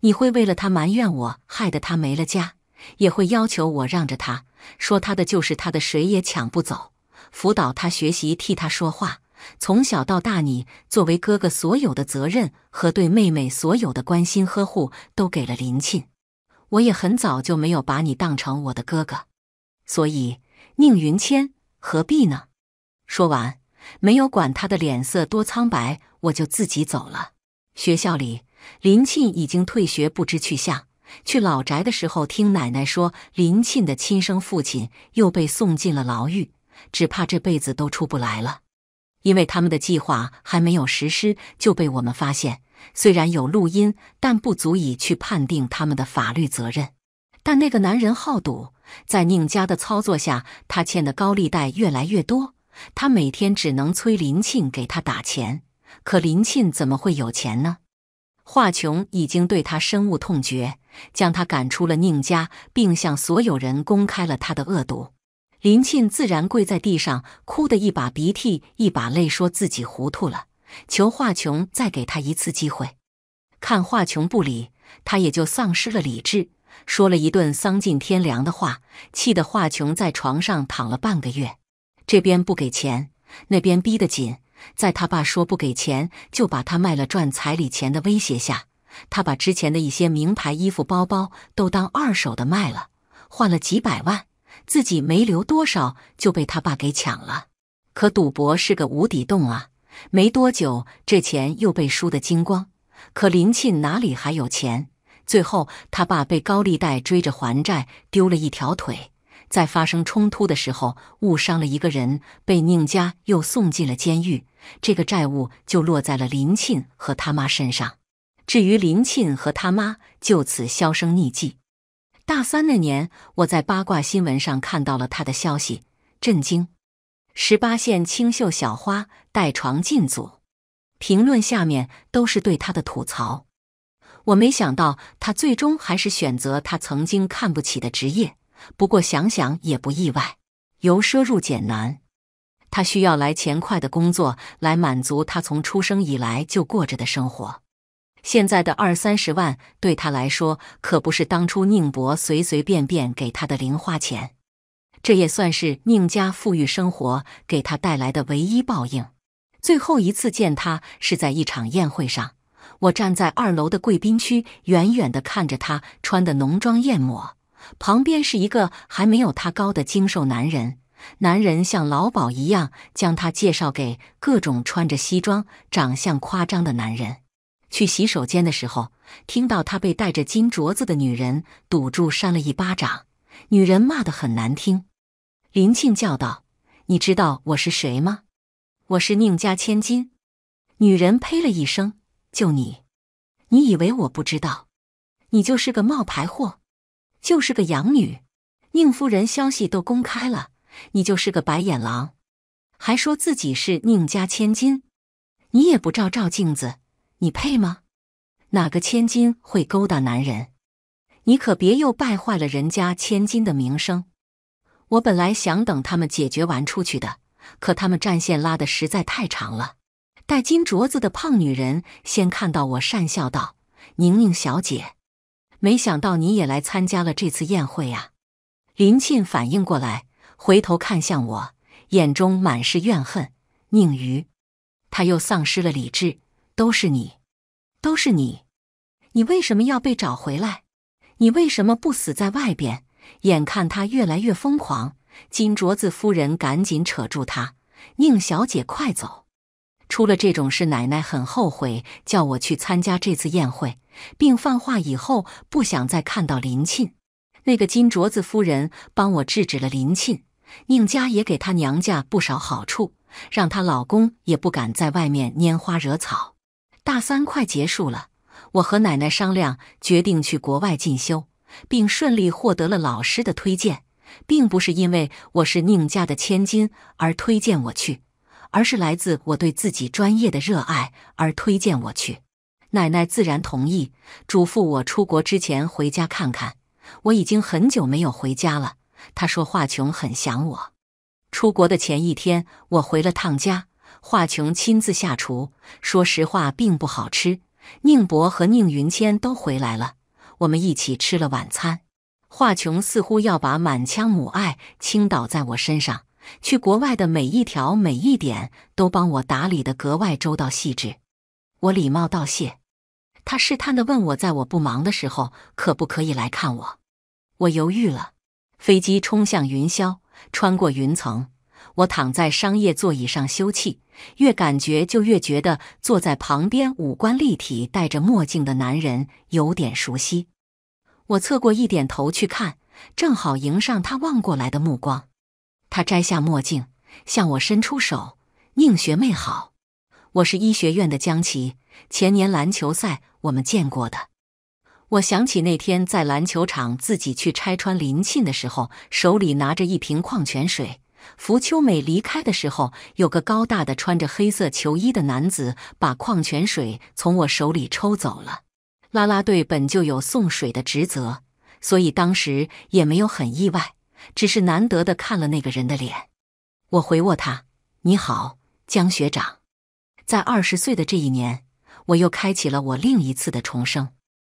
你会为了他埋怨我，害得他没了家，也会要求我让着他，说他的就是他的，谁也抢不走。辅导他学习，替他说话，从小到大，你作为哥哥所有的责任和对妹妹所有的关心呵护，都给了林沁。我也很早就没有把你当成我的哥哥，所以。宁云谦，何必呢？说完，没有管他的脸色多苍白，我就自己走了。学校里，林沁已经退学，不知去向。去老宅的时候，听奶奶说，林沁的亲生父亲又被送进了牢狱，只怕这辈子都出不来了。因为他们的计划还没有实施就被我们发现，虽然有录音，但不足以去判定他们的法律责任。但那个男人好赌，在宁家的操作下，他欠的高利贷越来越多。他每天只能催林庆给他打钱，可林庆怎么会有钱呢？华琼已经对他深恶痛绝，将他赶出了宁家，并向所有人公开了他的恶毒。林庆自然跪在地上，哭得一把鼻涕一把泪，说自己糊涂了，求华琼再给他一次机会。看华琼不理他，也就丧失了理智。说了一顿丧尽天良的话，气得华琼在床上躺了半个月。这边不给钱，那边逼得紧。在他爸说不给钱就把他卖了赚彩礼钱的威胁下，他把之前的一些名牌衣服、包包都当二手的卖了，换了几百万，自己没留多少就被他爸给抢了。可赌博是个无底洞啊，没多久这钱又被输得精光。可林沁哪里还有钱？最后，他爸被高利贷追着还债，丢了一条腿；在发生冲突的时候，误伤了一个人，被宁家又送进了监狱。这个债务就落在了林沁和他妈身上。至于林沁和他妈，就此销声匿迹。大三那年，我在八卦新闻上看到了他的消息，震惊。十八线清秀小花带床进组，评论下面都是对他的吐槽。我没想到他最终还是选择他曾经看不起的职业，不过想想也不意外。由奢入俭难，他需要来钱快的工作来满足他从出生以来就过着的生活。现在的二三十万对他来说可不是当初宁博随随便便给他的零花钱，这也算是宁家富裕生活给他带来的唯一报应。最后一次见他是在一场宴会上。我站在二楼的贵宾区，远远的看着他穿的浓妆艳抹，旁边是一个还没有他高的精瘦男人。男人像老鸨一样将他介绍给各种穿着西装、长相夸张的男人。去洗手间的时候，听到他被戴着金镯子的女人堵住，扇了一巴掌。女人骂得很难听。林庆叫道：“你知道我是谁吗？我是宁家千金。”女人呸了一声。就你，你以为我不知道？你就是个冒牌货，就是个养女。宁夫人消息都公开了，你就是个白眼狼，还说自己是宁家千金。你也不照照镜子，你配吗？哪个千金会勾搭男人？你可别又败坏了人家千金的名声。我本来想等他们解决完出去的，可他们战线拉的实在太长了。戴金镯子的胖女人先看到我，讪笑道：“宁宁小姐，没想到你也来参加了这次宴会啊！”林沁反应过来，回头看向我，眼中满是怨恨。宁瑜，他又丧失了理智，都是你，都是你，你为什么要被找回来？你为什么不死在外边？眼看他越来越疯狂，金镯子夫人赶紧扯住他：“宁小姐，快走！”出了这种事，奶奶很后悔叫我去参加这次宴会，并放话以后不想再看到林沁。那个金镯子夫人帮我制止了林沁，宁家也给她娘家不少好处，让她老公也不敢在外面拈花惹草。大三快结束了，我和奶奶商量，决定去国外进修，并顺利获得了老师的推荐，并不是因为我是宁家的千金而推荐我去。而是来自我对自己专业的热爱，而推荐我去。奶奶自然同意，嘱咐我出国之前回家看看。我已经很久没有回家了，她说华琼很想我。出国的前一天，我回了趟家，华琼亲自下厨，说实话并不好吃。宁博和宁云谦都回来了，我们一起吃了晚餐。华琼似乎要把满腔母爱倾倒在我身上。去国外的每一条每一点都帮我打理的格外周到细致，我礼貌道谢。他试探的问我在我不忙的时候可不可以来看我。我犹豫了。飞机冲向云霄，穿过云层，我躺在商业座椅上休憩，越感觉就越觉得坐在旁边五官立体、戴着墨镜的男人有点熟悉。我侧过一点头去看，正好迎上他望过来的目光。他摘下墨镜，向我伸出手：“宁学妹好，我是医学院的江琪，前年篮球赛我们见过的。”我想起那天在篮球场自己去拆穿林沁的时候，手里拿着一瓶矿泉水。福秋美离开的时候，有个高大的穿着黑色球衣的男子把矿泉水从我手里抽走了。啦啦队本就有送水的职责，所以当时也没有很意外。只是难得的看了那个人的脸，我回握他，你好，江学长。在二十岁的这一年，我又开启了我另一次的重生。